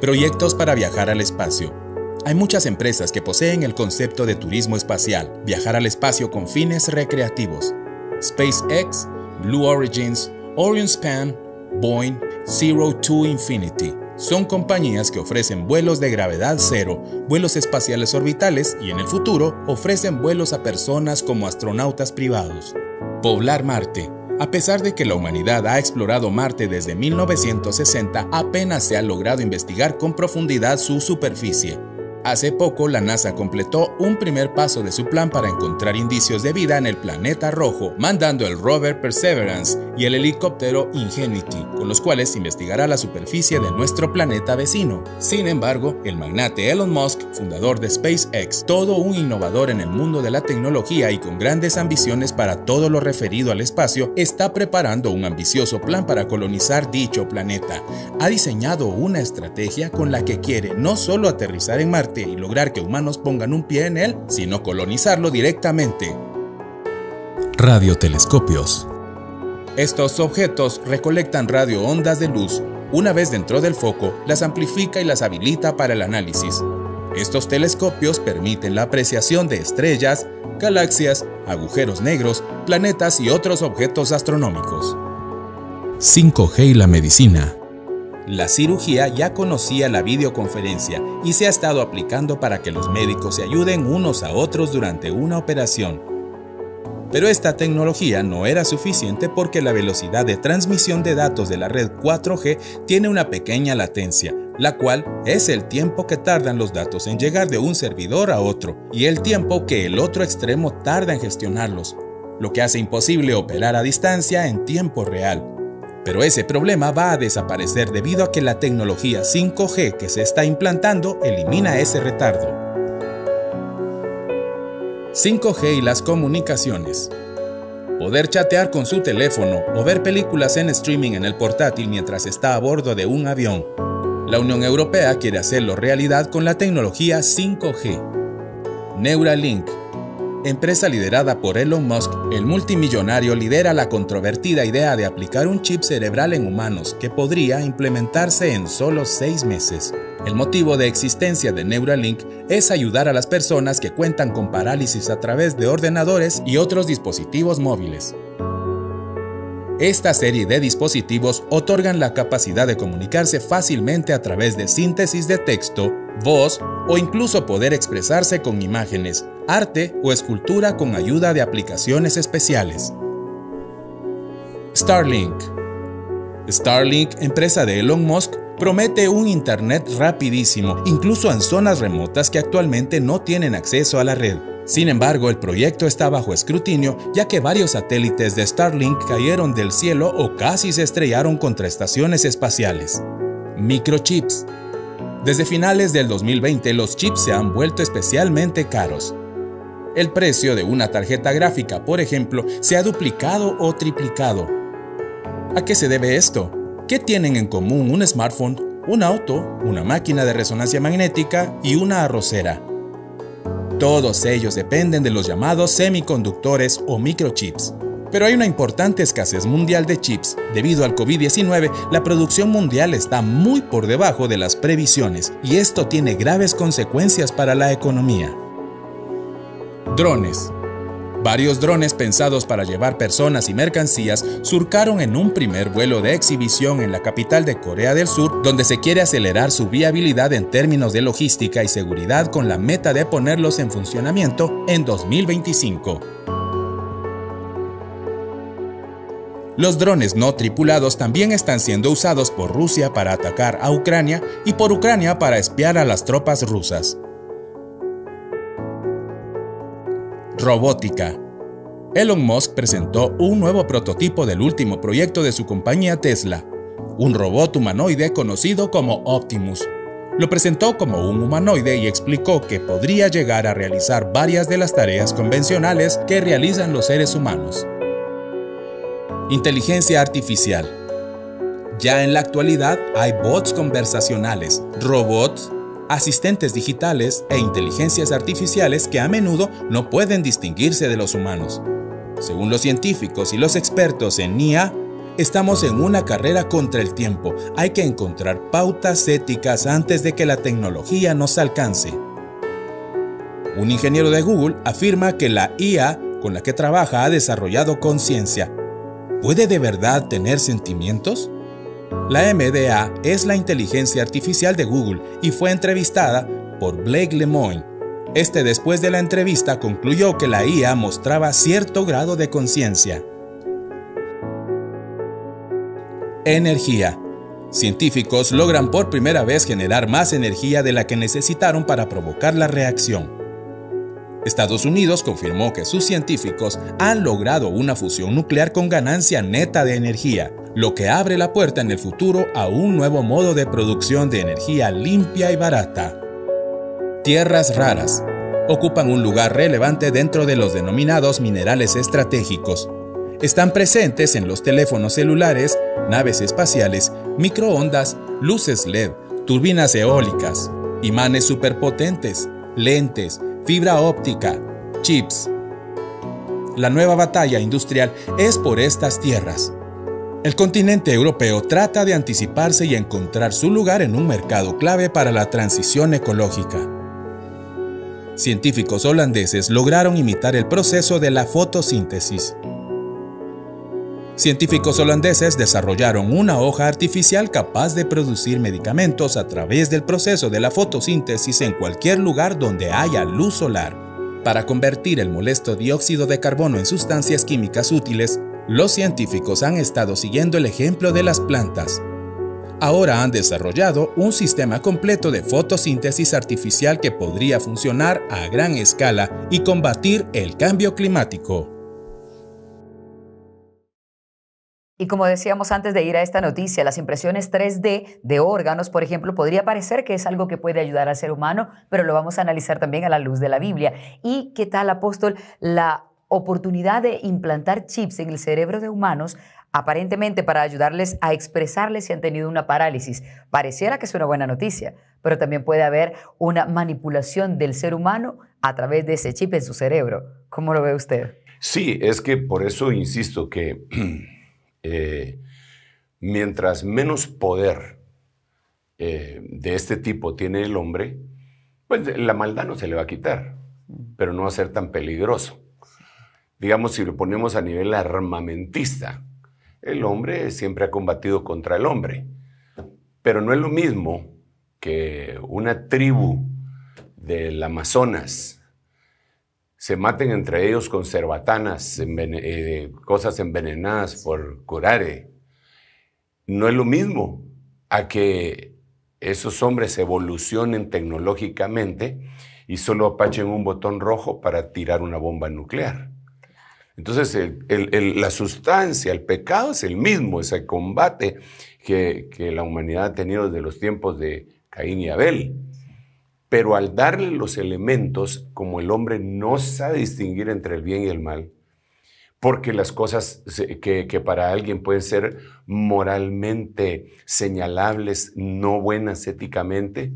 Proyectos para viajar al espacio. Hay muchas empresas que poseen el concepto de turismo espacial, viajar al espacio con fines recreativos. SpaceX, Blue Origins, Orion Span, Boeing, Zero to Infinity. Son compañías que ofrecen vuelos de gravedad cero, vuelos espaciales orbitales y en el futuro ofrecen vuelos a personas como astronautas privados. Poblar Marte. A pesar de que la humanidad ha explorado Marte desde 1960, apenas se ha logrado investigar con profundidad su superficie. Hace poco la NASA completó un primer paso de su plan para encontrar indicios de vida en el planeta rojo, mandando el rover Perseverance y el helicóptero Ingenuity, con los cuales investigará la superficie de nuestro planeta vecino. Sin embargo, el magnate Elon Musk, fundador de SpaceX, todo un innovador en el mundo de la tecnología y con grandes ambiciones para todo lo referido al espacio, está preparando un ambicioso plan para colonizar dicho planeta. Ha diseñado una estrategia con la que quiere no solo aterrizar en Marte, y lograr que humanos pongan un pie en él, sino colonizarlo directamente. Radiotelescopios. Estos objetos recolectan radioondas de luz. Una vez dentro del foco, las amplifica y las habilita para el análisis. Estos telescopios permiten la apreciación de estrellas, galaxias, agujeros negros, planetas y otros objetos astronómicos. 5G y la medicina. La cirugía ya conocía la videoconferencia y se ha estado aplicando para que los médicos se ayuden unos a otros durante una operación. Pero esta tecnología no era suficiente porque la velocidad de transmisión de datos de la red 4G tiene una pequeña latencia, la cual es el tiempo que tardan los datos en llegar de un servidor a otro y el tiempo que el otro extremo tarda en gestionarlos, lo que hace imposible operar a distancia en tiempo real. Pero ese problema va a desaparecer debido a que la tecnología 5G que se está implantando elimina ese retardo. 5G y las comunicaciones. Poder chatear con su teléfono o ver películas en streaming en el portátil mientras está a bordo de un avión. La Unión Europea quiere hacerlo realidad con la tecnología 5G. Neuralink empresa liderada por Elon Musk, el multimillonario lidera la controvertida idea de aplicar un chip cerebral en humanos que podría implementarse en solo seis meses. El motivo de existencia de Neuralink es ayudar a las personas que cuentan con parálisis a través de ordenadores y otros dispositivos móviles. Esta serie de dispositivos otorgan la capacidad de comunicarse fácilmente a través de síntesis de texto, voz o incluso poder expresarse con imágenes, arte o escultura con ayuda de aplicaciones especiales. Starlink. Starlink, empresa de Elon Musk, promete un Internet rapidísimo, incluso en zonas remotas que actualmente no tienen acceso a la red. Sin embargo, el proyecto está bajo escrutinio ya que varios satélites de Starlink cayeron del cielo o casi se estrellaron contra estaciones espaciales. Microchips. Desde finales del 2020 los chips se han vuelto especialmente caros. El precio de una tarjeta gráfica, por ejemplo, se ha duplicado o triplicado. ¿A qué se debe esto? ¿Qué tienen en común un smartphone, un auto, una máquina de resonancia magnética y una arrocera? Todos ellos dependen de los llamados semiconductores o microchips. Pero hay una importante escasez mundial de chips. Debido al COVID-19, la producción mundial está muy por debajo de las previsiones y esto tiene graves consecuencias para la economía. Drones. Varios drones pensados para llevar personas y mercancías surcaron en un primer vuelo de exhibición en la capital de Corea del Sur, donde se quiere acelerar su viabilidad en términos de logística y seguridad con la meta de ponerlos en funcionamiento en 2025. Los drones no tripulados también están siendo usados por Rusia para atacar a Ucrania y por Ucrania para espiar a las tropas rusas. robótica. Elon Musk presentó un nuevo prototipo del último proyecto de su compañía Tesla, un robot humanoide conocido como Optimus. Lo presentó como un humanoide y explicó que podría llegar a realizar varias de las tareas convencionales que realizan los seres humanos. Inteligencia artificial. Ya en la actualidad hay bots conversacionales, robots asistentes digitales e inteligencias artificiales que a menudo no pueden distinguirse de los humanos. Según los científicos y los expertos en IA, estamos en una carrera contra el tiempo. Hay que encontrar pautas éticas antes de que la tecnología nos alcance. Un ingeniero de Google afirma que la IA con la que trabaja ha desarrollado conciencia. ¿Puede de verdad tener sentimientos? La MDA es la inteligencia artificial de Google y fue entrevistada por Blake Lemoine. Este después de la entrevista concluyó que la IA mostraba cierto grado de conciencia. Energía. Científicos logran por primera vez generar más energía de la que necesitaron para provocar la reacción. Estados Unidos confirmó que sus científicos han logrado una fusión nuclear con ganancia neta de energía, lo que abre la puerta en el futuro a un nuevo modo de producción de energía limpia y barata. Tierras raras ocupan un lugar relevante dentro de los denominados minerales estratégicos. Están presentes en los teléfonos celulares, naves espaciales, microondas, luces LED, turbinas eólicas, imanes superpotentes, lentes, fibra óptica, chips. La nueva batalla industrial es por estas tierras. El continente europeo trata de anticiparse y encontrar su lugar en un mercado clave para la transición ecológica. Científicos holandeses lograron imitar el proceso de la fotosíntesis. Científicos holandeses desarrollaron una hoja artificial capaz de producir medicamentos a través del proceso de la fotosíntesis en cualquier lugar donde haya luz solar. Para convertir el molesto dióxido de carbono en sustancias químicas útiles, los científicos han estado siguiendo el ejemplo de las plantas. Ahora han desarrollado un sistema completo de fotosíntesis artificial que podría funcionar a gran escala y combatir el cambio climático. Y como decíamos antes de ir a esta noticia, las impresiones 3D de órganos, por ejemplo, podría parecer que es algo que puede ayudar al ser humano, pero lo vamos a analizar también a la luz de la Biblia. ¿Y qué tal, apóstol, la oportunidad de implantar chips en el cerebro de humanos aparentemente para ayudarles a expresarles si han tenido una parálisis. Pareciera que es una buena noticia, pero también puede haber una manipulación del ser humano a través de ese chip en su cerebro. ¿Cómo lo ve usted? Sí, es que por eso insisto que eh, mientras menos poder eh, de este tipo tiene el hombre, pues la maldad no se le va a quitar, mm. pero no va a ser tan peligroso digamos, si lo ponemos a nivel armamentista, el hombre siempre ha combatido contra el hombre. Pero no es lo mismo que una tribu del Amazonas se maten entre ellos con cerbatanas, eh, cosas envenenadas por curare. No es lo mismo a que esos hombres evolucionen tecnológicamente y solo apachen un botón rojo para tirar una bomba nuclear. Entonces, la sustancia, el pecado es el mismo, es el combate que, la humanidad ha tenido desde los tiempos de Caín y Abel. Pero al darle los elementos, como el hombre no sabe distinguir entre el bien y el mal, porque las cosas que, para alguien pueden ser moralmente señalables, no buenas éticamente,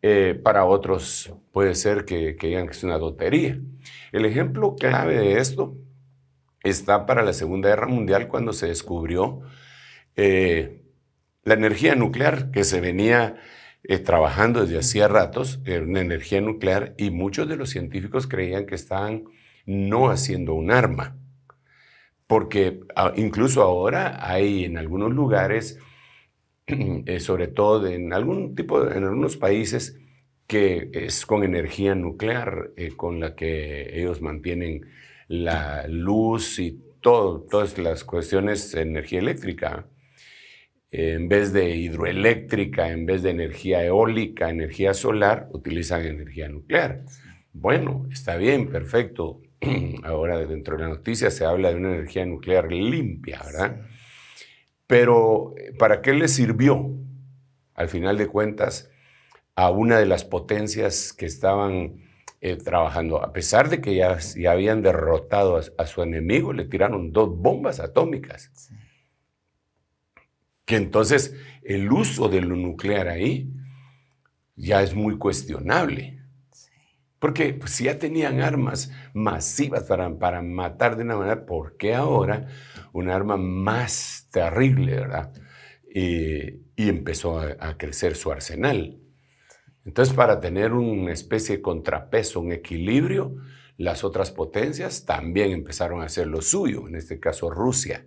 eh, para otros puede ser que, que digan que es una dotería. El ejemplo clave de esto está para la Segunda Guerra Mundial cuando se descubrió eh, la energía nuclear que se venía eh, trabajando desde hacía ratos, en energía nuclear, y muchos de los científicos creían que estaban no haciendo un arma. Porque ah, incluso ahora hay en algunos lugares, eh, sobre todo en algún tipo, en algunos países, que es con energía nuclear con la que ellos mantienen la luz y todas las cuestiones de energía eléctrica. En vez de hidroeléctrica, en vez de energía eólica, energía solar, utilizan energía nuclear. Bueno, está bien, perfecto. Ahora dentro de la noticia se habla de una energía nuclear limpia, ¿verdad? Pero ¿para qué le sirvió, al final de cuentas, a una de las potencias que estaban eh, trabajando. A pesar de que ya, ya habían derrotado a, su enemigo, le tiraron dos bombas atómicas. Que entonces el uso de lo nuclear ahí ya es muy cuestionable. Porque pues, si ya tenían armas masivas para, para matar de una manera, ¿por qué ahora un arma más terrible, verdad? Eh, y empezó a crecer su arsenal. Entonces, para tener una especie de contrapeso, un equilibrio, las otras potencias también empezaron a hacer lo suyo, en este caso Rusia,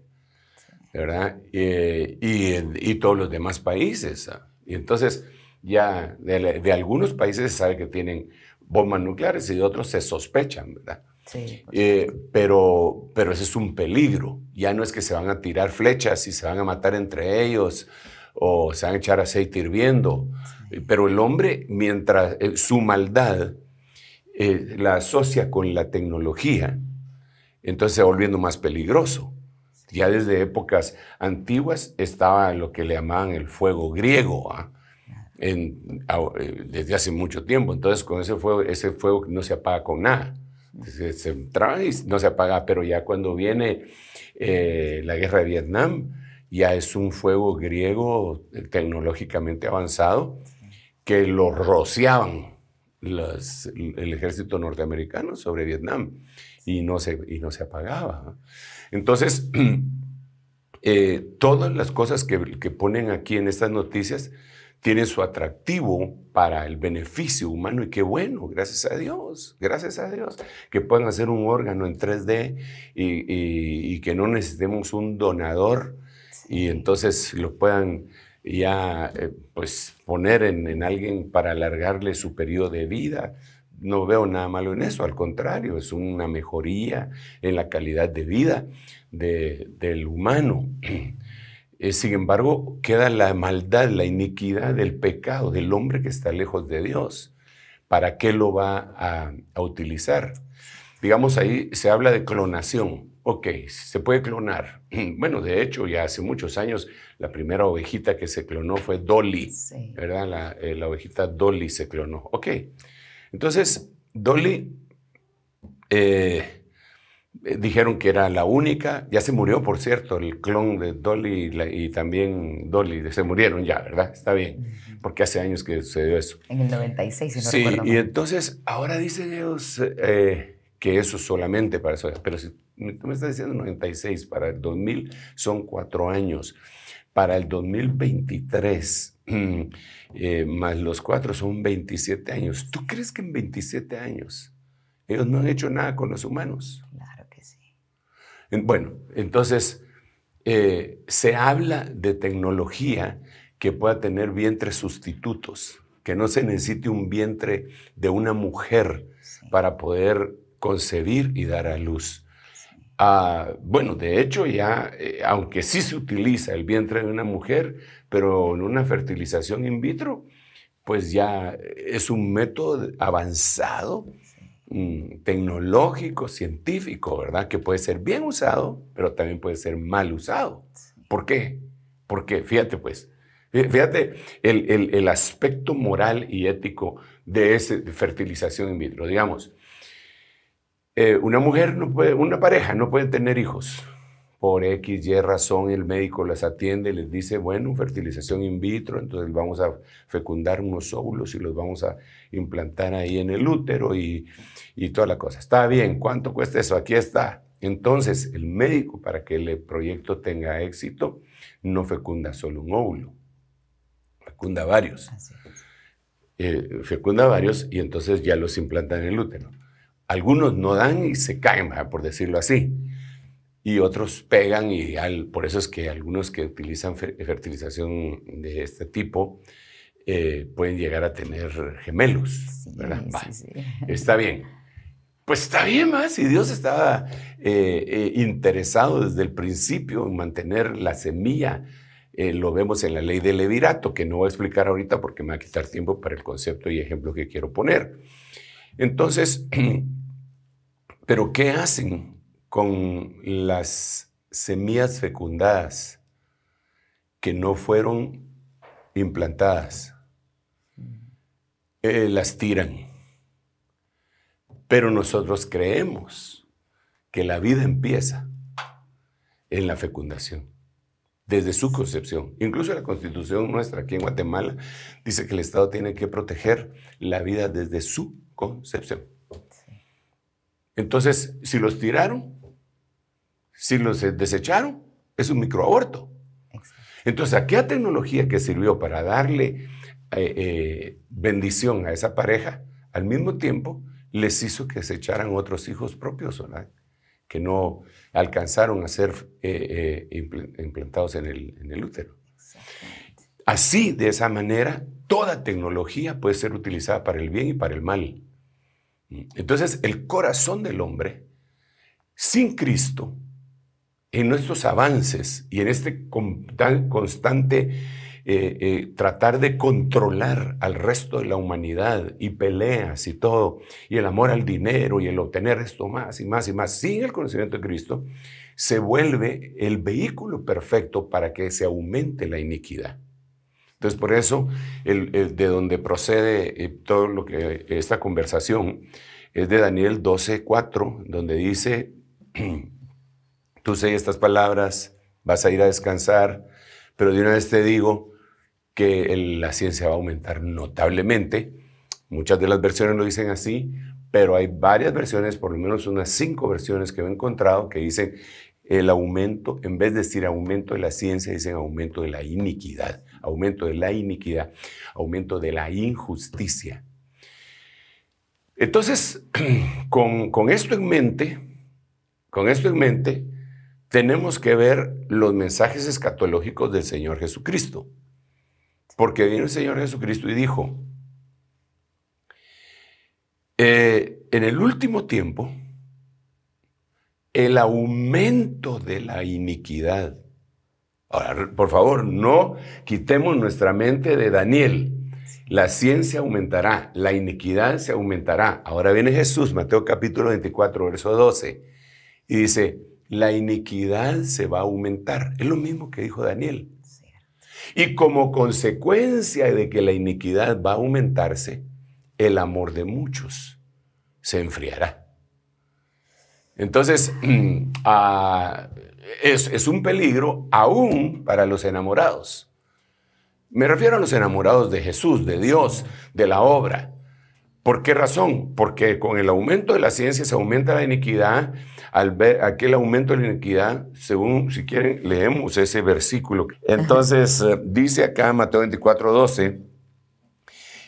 ¿verdad? Eh, y, todos los demás países. Ah, y entonces ya de, algunos países se sabe que tienen bombas nucleares y de otros se sospechan, ¿verdad? Sí, eh, pero, pero ese es un peligro. Ya no es que se van a tirar flechas y se van a matar entre ellos o se van a echar aceite hirviendo. Pero el hombre, mientras eh, su maldad eh, la asocia con la tecnología, entonces se va volviendo más peligroso. Ya desde épocas antiguas estaba lo que le llamaban el fuego griego, ¿ah? eh, desde hace mucho tiempo. Entonces, con ese fuego, ese fuego no se apaga con nada. Se, se y no se apaga, pero ya cuando viene la guerra de Vietnam, ya es un fuego griego tecnológicamente avanzado que lo rociaban el ejército norteamericano sobre Vietnam y no se, y no se apagaba. Entonces, eh, todas las cosas que, ponen aquí en estas noticias tienen su atractivo para el beneficio humano y qué bueno, gracias a Dios, gracias a Dios, que puedan hacer un órgano en 3D y, y que no necesitemos un donador y entonces lo puedan ya eh, pues poner en, alguien para alargarle su periodo de vida. No veo nada malo en eso, al contrario, es una mejoría en la calidad de vida de, del humano. Eh, sin embargo, queda la maldad, la iniquidad, del pecado del hombre que está lejos de Dios. ¿Para qué lo va a, a utilizar? Digamos, ahí se habla de clonación. Ok, se puede clonar. Bueno, de hecho, ya hace muchos años la primera ovejita que se clonó fue Dolly, ¿verdad? Eh, la, ovejita Dolly se clonó. Ok. Entonces, Dolly, eh, eh, dijeron que era la única, ya se murió, por cierto, el clon de Dolly y, también Dolly, se murieron ya, ¿verdad? Está bien, porque hace años que sucedió eso. En el 96, si no sí, recuerdo. Sí, y entonces ahora dicen ellos que eso solamente para eso, pero si tú me estás diciendo 96, para el 2000 son cuatro años. Para el 2023, eh, más los cuatro, son 27 años. ¿Tú crees que en 27 años ellos no han hecho nada con los humanos? Claro que sí. Bueno, entonces eh, se habla de tecnología que pueda tener vientres sustitutos, que no se necesite un vientre de una mujer para poder concebir y dar a luz. Ah, bueno, de hecho ya, eh, aunque sí se utiliza el vientre de una mujer, pero en una fertilización in vitro, pues ya eh, es un método avanzado, mm, tecnológico, científico, ¿verdad? Que puede ser bien usado, pero también puede ser mal usado. ¿Por qué? Porque, fíjate pues, eh, Fíjate el, el, aspecto moral y ético de esa fertilización in vitro. Digamos, eh, una mujer, no puede, una pareja no puede tener hijos. Por X, Y razón, el médico las atiende les dice, bueno, fertilización in vitro, entonces vamos a fecundar unos óvulos y los vamos a implantar ahí en el útero y, toda la cosa. Está bien, ¿cuánto cuesta eso? Aquí está. Entonces, el médico, para que el proyecto tenga éxito, no fecunda solo un óvulo, fecunda varios. Eh, fecunda varios y entonces ya los implanta en el útero algunos no dan y se caen, por decirlo así. Y otros pegan y por eso es que algunos que utilizan fertilización de este tipo eh, pueden llegar a tener gemelos, Está bien. Pues está bien, más si Dios estaba eh, eh, interesado desde el principio en mantener la semilla lo vemos en la ley del levirato, que no voy a explicar ahorita porque me va a quitar tiempo para el concepto y ejemplo que quiero poner. Entonces, Pero ¿qué hacen con las semillas fecundadas que no fueron implantadas? Mm. Eh, las tiran. Pero nosotros creemos que la vida empieza en la fecundación, desde su concepción. Incluso la constitución nuestra aquí en Guatemala dice que el Estado tiene que proteger la vida desde su concepción. Entonces, si los tiraron, si los eh, desecharon, es un microaborto. Entonces, aquella tecnología que sirvió para darle eh, eh, bendición a esa pareja, al mismo tiempo les hizo que se echaran otros hijos propios, ¿verdad? que no alcanzaron a ser implantados en el útero. Así, de esa manera, toda tecnología puede ser utilizada para el bien y para el mal. Entonces, el corazón del hombre, sin Cristo, en nuestros avances y en este constante eh, eh, tratar de controlar al resto de la humanidad y peleas y todo, y el amor al dinero y el obtener esto más y más y más, sin el conocimiento de Cristo, se vuelve el vehículo perfecto para que se aumente la iniquidad. Entonces, por eso, de donde procede eh, todo lo que esta conversación es de Daniel 12:4, donde dice: Tú sé estas palabras, vas a ir a descansar, pero de una vez te digo que la ciencia va a aumentar notablemente. Muchas de las versiones lo dicen así, pero hay varias versiones, por lo menos unas cinco versiones que he encontrado que dicen el aumento, en vez de decir aumento de la ciencia, dicen aumento de la iniquidad aumento de la iniquidad, aumento de la injusticia. Entonces, con, esto en mente, con esto en mente, tenemos que ver los mensajes escatológicos del Señor Jesucristo. Porque vino el Señor Jesucristo y dijo, eh, en el último tiempo, el aumento de la iniquidad Ahora, por favor, no quitemos nuestra mente de Daniel. La ciencia aumentará, la iniquidad se aumentará. Ahora viene Jesús, Mateo capítulo 24, verso 12, y dice, la iniquidad se va a aumentar. Es lo mismo que dijo Daniel. Y como consecuencia de que la iniquidad va a aumentarse, el amor de muchos se enfriará. Entonces, a ah, es, un peligro aún para los enamorados. Me refiero a los enamorados de Jesús, de Dios, de la obra. ¿Por qué razón? Porque con el aumento de la ciencia se aumenta la iniquidad. Al ver aquel aumento de la iniquidad, según, si quieren, leemos ese versículo. Entonces, eh, dice acá Mateo 24, 12,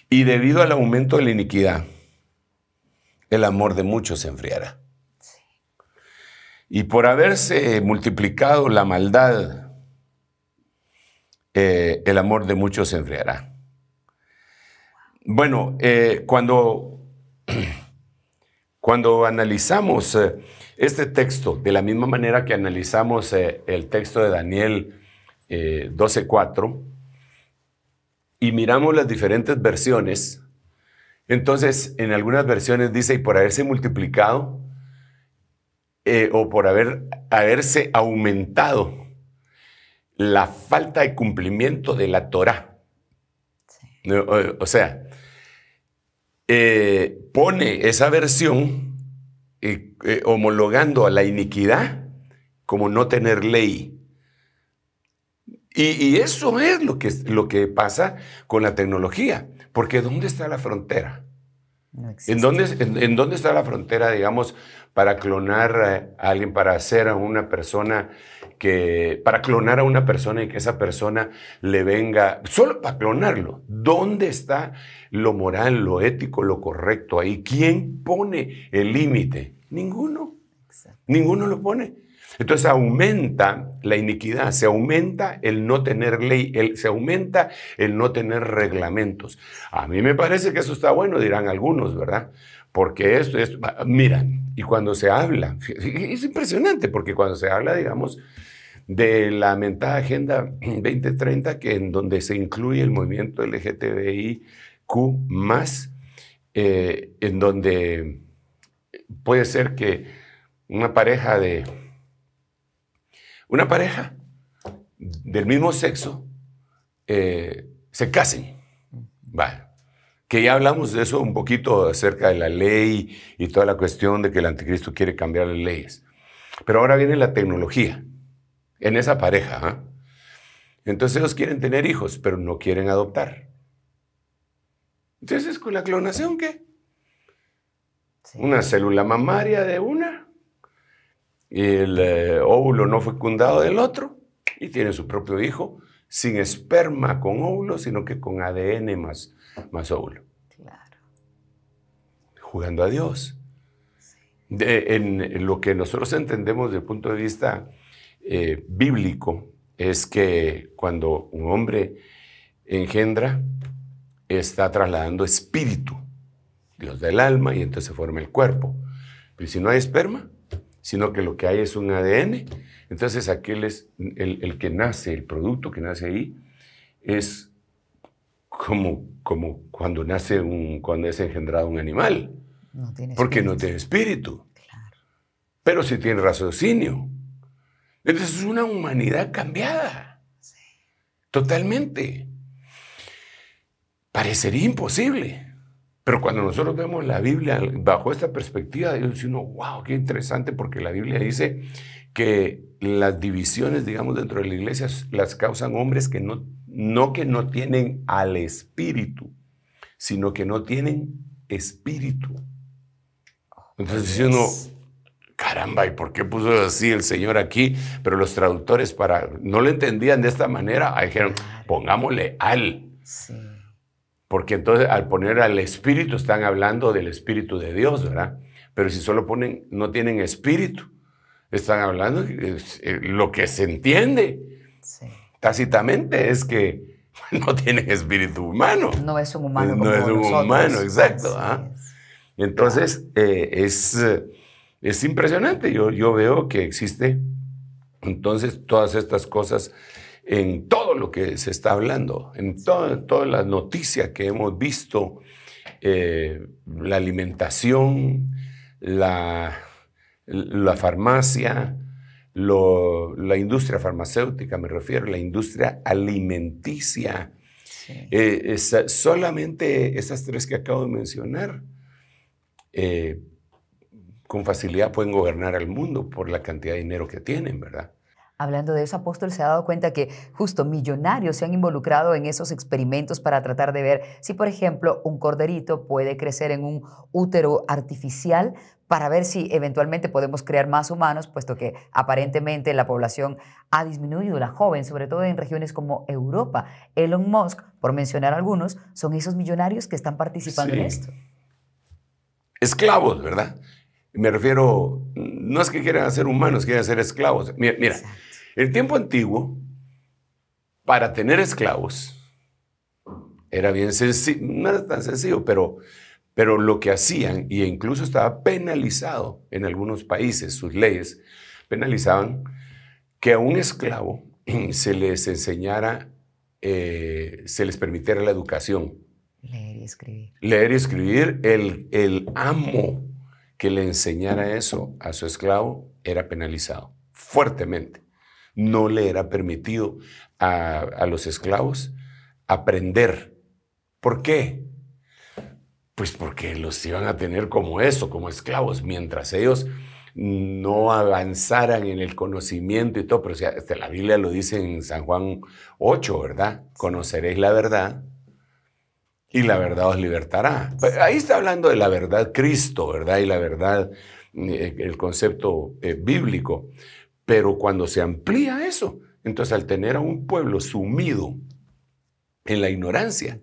y debido al aumento de la iniquidad, el amor de muchos se enfriará. Y por haberse multiplicado la maldad, eh, el amor de muchos se enfriará. Bueno, eh, cuando, cuando analizamos eh, este texto, de la misma manera que analizamos el texto de Daniel 12.4, y miramos las diferentes versiones, entonces en algunas versiones dice, y por haberse multiplicado, eh, o por haber, haberse aumentado la falta de cumplimiento de la Torá. O, sea, eh, pone esa versión eh, homologando a la iniquidad como no tener ley. Y, eso es lo que, lo que pasa con la tecnología, porque ¿dónde está la frontera? ¿En, ¿En dónde está la frontera, digamos, para clonar a alguien, para hacer a una persona que, para clonar a una persona y que esa persona le venga, solo para clonarlo. ¿Dónde está lo moral, lo ético, lo correcto ahí? ¿Quién pone el límite? Ninguno. Ninguno lo pone. Entonces aumenta la iniquidad, se aumenta el no tener ley, se aumenta el no tener reglamentos. A mí me parece que eso está bueno, dirán algunos, ¿verdad? porque esto, es, mira, y cuando se habla, es impresionante, porque cuando se habla, digamos, de la lamentada Agenda 2030, que en donde se incluye el movimiento LGTBIQ eh, en donde puede ser que una pareja de... Una pareja del mismo sexo eh, se casen. Mm. Vale que ya hablamos de eso un poquito acerca de la ley y toda la cuestión de que el anticristo quiere cambiar las leyes. Pero ahora viene la tecnología en esa pareja. ¿ah? Entonces ellos quieren tener hijos, pero no quieren adoptar. Entonces con la clonación, ¿qué? Una célula mamaria de una y el eh, óvulo no fecundado del otro y tiene su propio hijo sin esperma con óvulo, sino que con ADN más óvulo. Claro. Jugando a Dios. en, lo que nosotros entendemos desde el punto de vista eh, bíblico es que cuando un hombre engendra, está trasladando espíritu, Dios del alma, y entonces se forma el cuerpo. Pero si no hay esperma, sino que lo que hay es un ADN, entonces aquel es el, el que nace, el producto que nace ahí, es como, como cuando, nace un, cuando es engendrado un animal. porque no tiene espíritu. Pero sí tiene raciocinio. Entonces es una humanidad cambiada. Totalmente. Parecería imposible. Pero cuando nosotros vemos la Biblia bajo esta perspectiva, yo dice uno, wow, qué interesante, porque la Biblia dice que las divisiones, digamos, dentro de la iglesia las causan hombres que no no que no tienen al Espíritu, sino que no tienen espíritu. Entonces uno, caramba, ¿y por qué puso así el Señor aquí? Pero los traductores para no lo entendían de esta manera, dijeron, pongámosle al. Porque entonces al poner al espíritu están hablando del espíritu de Dios, ¿verdad? Pero si solo ponen, no tienen espíritu, están hablando de eh, lo que se entiende. Sí tácitamente es que no tiene espíritu humano. No es un humano. Pues, no es un humano, exacto. ¿ah? Entonces, eh, es, eh, es impresionante. Yo, veo que existe entonces todas estas cosas en todo lo que se está hablando, en todas las noticias que hemos visto, eh, la alimentación, la farmacia, la industria farmacéutica, me refiero, la industria alimenticia. Eh, solamente esas tres que acabo de mencionar, eh, con facilidad pueden gobernar al mundo por la cantidad de dinero que tienen, ¿verdad? Hablando de eso, apóstol, se ha dado cuenta que justo millonarios se han involucrado en esos experimentos para tratar de ver si, por ejemplo, un corderito puede crecer en un útero artificial para ver si eventualmente podemos crear más humanos, puesto que aparentemente la población ha disminuido, la joven, sobre todo en regiones como Europa. Elon Musk, por mencionar algunos, son esos millonarios que están participando en esto. Esclavos, ¿verdad? Me refiero, no es que quieran ser humanos, quieren ser esclavos. Mira, el tiempo antiguo, para tener esclavos, era bien sencillo, no tan sencillo, pero, pero lo que hacían, e incluso estaba penalizado en algunos países, sus leyes penalizaban que a un esclavo se les enseñara, eh, se les permitiera la educación. Leer y escribir. Leer y escribir, el, el amo que le enseñara eso a su esclavo era penalizado fuertemente. No le era permitido a, los esclavos aprender. ¿Por qué? Pues porque los iban a tener como eso, como esclavos, mientras ellos no avanzaran en el conocimiento y todo, pero la Biblia lo dice en San Juan 8, ¿verdad? Conoceréis la verdad y la verdad os libertará. Pues, ahí está hablando de la verdad Cristo, ¿verdad? Y la verdad, eh, el concepto eh, bíblico. Pero cuando se amplía eso, entonces al tener a un pueblo sumido en la ignorancia,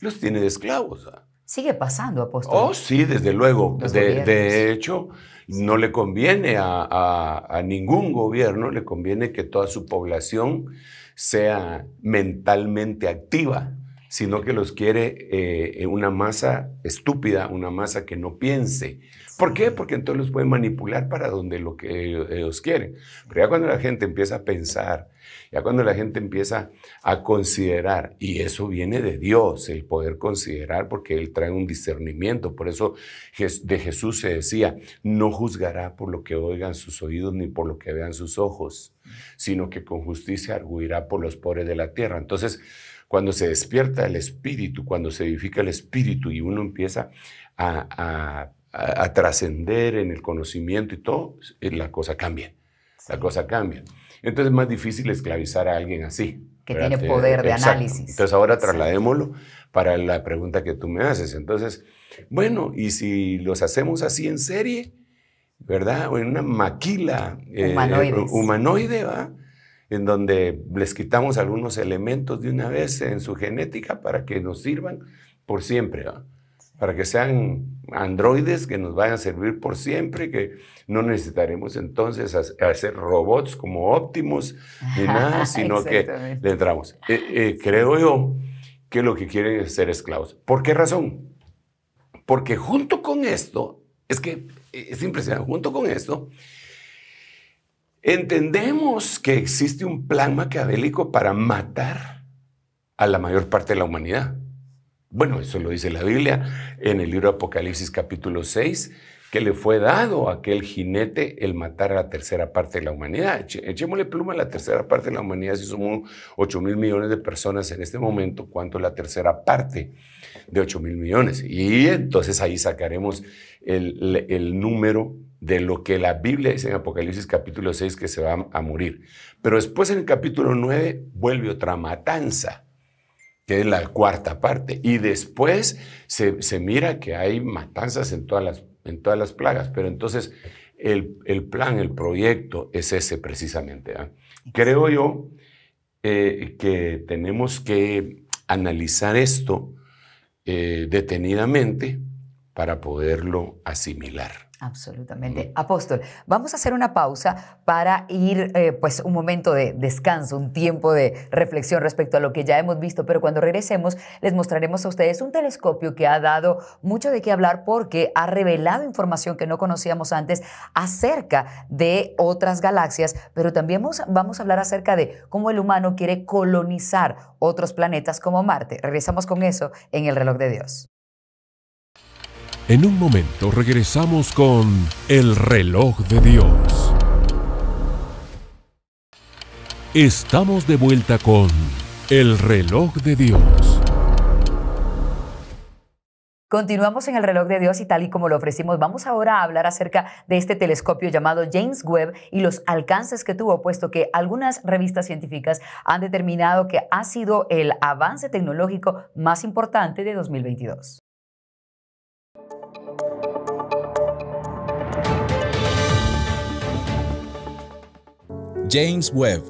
los tiene de esclavos. ¿ah? Sigue pasando, apóstol. Oh, sí, desde luego. De, hecho, no le conviene a, a, ningún gobierno, le conviene que toda su población sea mentalmente activa, sino que los quiere eh, eh, una masa estúpida, una masa que no piense. ¿Por qué? Porque entonces los puede manipular para donde lo que eh, ellos quieren. Pero ya cuando la gente empieza a pensar, ya cuando la gente empieza a considerar, y eso viene de Dios, el poder considerar, porque Él trae un discernimiento. Por eso de Jesús se decía, no juzgará por lo que oigan sus oídos ni por lo que vean sus ojos, sino que con justicia arguirá por los pobres de la tierra. Entonces, cuando se despierta el espíritu, cuando se edifica el espíritu y uno empieza a, trascender en el conocimiento y todo, eh, la cosa cambia. La cosa cambia. Entonces es más difícil esclavizar a alguien así. Que tiene eh, poder de análisis. Entonces ahora trasladémoslo para la pregunta que tú me haces. Entonces, bueno, y si los hacemos así en serie, ¿verdad? O en una maquila eh, humanoide, ¿va? en donde les quitamos algunos elementos de una vez en su genética para que nos sirvan por siempre, para que sean androides que nos vayan a servir por siempre, que no necesitaremos entonces hacer robots como óptimos ni nada, sino que le entramos. Eh, eh, creo yo que lo que quieren es ser esclavos. ¿Por qué razón? Porque junto con esto, es que eh, es impresionante, junto con esto, Entendemos que existe un plan maquiavélico para matar a la mayor parte de la humanidad. Bueno, eso lo dice la Biblia en el libro Apocalipsis capítulo 6, que le fue dado a aquel jinete el matar a la tercera parte de la humanidad. Echémosle pluma a la tercera parte de la humanidad, si somos 8 mil millones de personas en este momento, ¿cuánto la tercera parte de 8 mil millones? Y entonces ahí sacaremos el, el número de lo que la Biblia dice en Apocalipsis capítulo 6 que se va a morir. Pero después en el capítulo 9 vuelve otra matanza, que es la cuarta parte. Y después se, mira que hay matanzas en todas las, en todas las plagas. Pero entonces el, plan, el proyecto es ese precisamente. ¿ah? Creo yo eh, que tenemos que analizar esto eh, detenidamente para poderlo asimilar. Absolutamente. Apóstol, vamos a hacer una pausa para ir, eh, pues, un momento de descanso, un tiempo de reflexión respecto a lo que ya hemos visto, pero cuando regresemos les mostraremos a ustedes un telescopio que ha dado mucho de qué hablar porque ha revelado información que no conocíamos antes acerca de otras galaxias, pero también vamos a hablar acerca de cómo el humano quiere colonizar otros planetas como Marte. Regresamos con eso en el reloj de Dios. En un momento regresamos con El reloj de Dios. Estamos de vuelta con El reloj de Dios. Continuamos en el reloj de Dios y tal y como lo ofrecimos, vamos ahora a hablar acerca de este telescopio llamado James Webb y los alcances que tuvo, puesto que algunas revistas científicas han determinado que ha sido el avance tecnológico más importante de 2022. James Webb,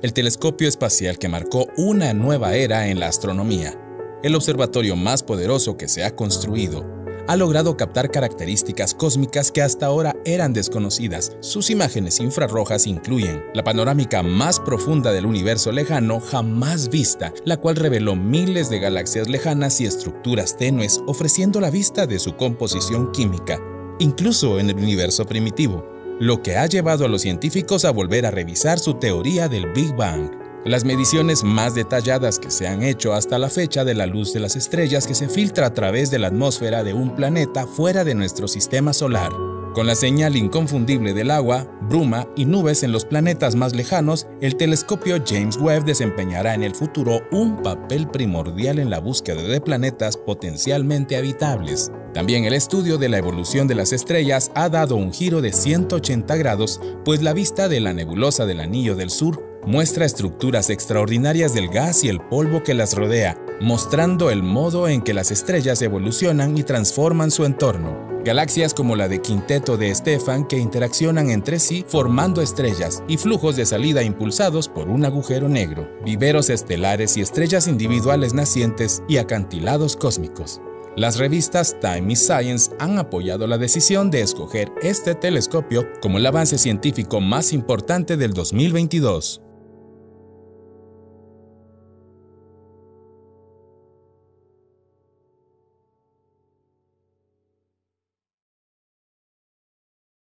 el telescopio espacial que marcó una nueva era en la astronomía. El observatorio más poderoso que se ha construido ha logrado captar características cósmicas que hasta ahora eran desconocidas. Sus imágenes infrarrojas incluyen la panorámica más profunda del universo lejano jamás vista, la cual reveló miles de galaxias lejanas y estructuras tenues, ofreciendo la vista de su composición química, incluso en el universo primitivo lo que ha llevado a los científicos a volver a revisar su teoría del Big Bang. Las mediciones más detalladas que se han hecho hasta la fecha de la luz de las estrellas que se filtra a través de la atmósfera de un planeta fuera de nuestro sistema solar. Con la señal inconfundible del agua, bruma y nubes en los planetas más lejanos, el telescopio James Webb desempeñará en el futuro un papel primordial en la búsqueda de planetas potencialmente habitables. También el estudio de la evolución de las estrellas ha dado un giro de 180 grados, pues la vista de la nebulosa del Anillo del Sur muestra estructuras extraordinarias del gas y el polvo que las rodea, mostrando el modo en que las estrellas evolucionan y transforman su entorno. Galaxias como la de Quinteto de Estefan que interaccionan entre sí formando estrellas y flujos de salida impulsados por un agujero negro, viveros estelares y estrellas individuales nacientes y acantilados cósmicos. Las revistas Time y Science han apoyado la decisión de escoger este telescopio como el avance científico más importante del 2022.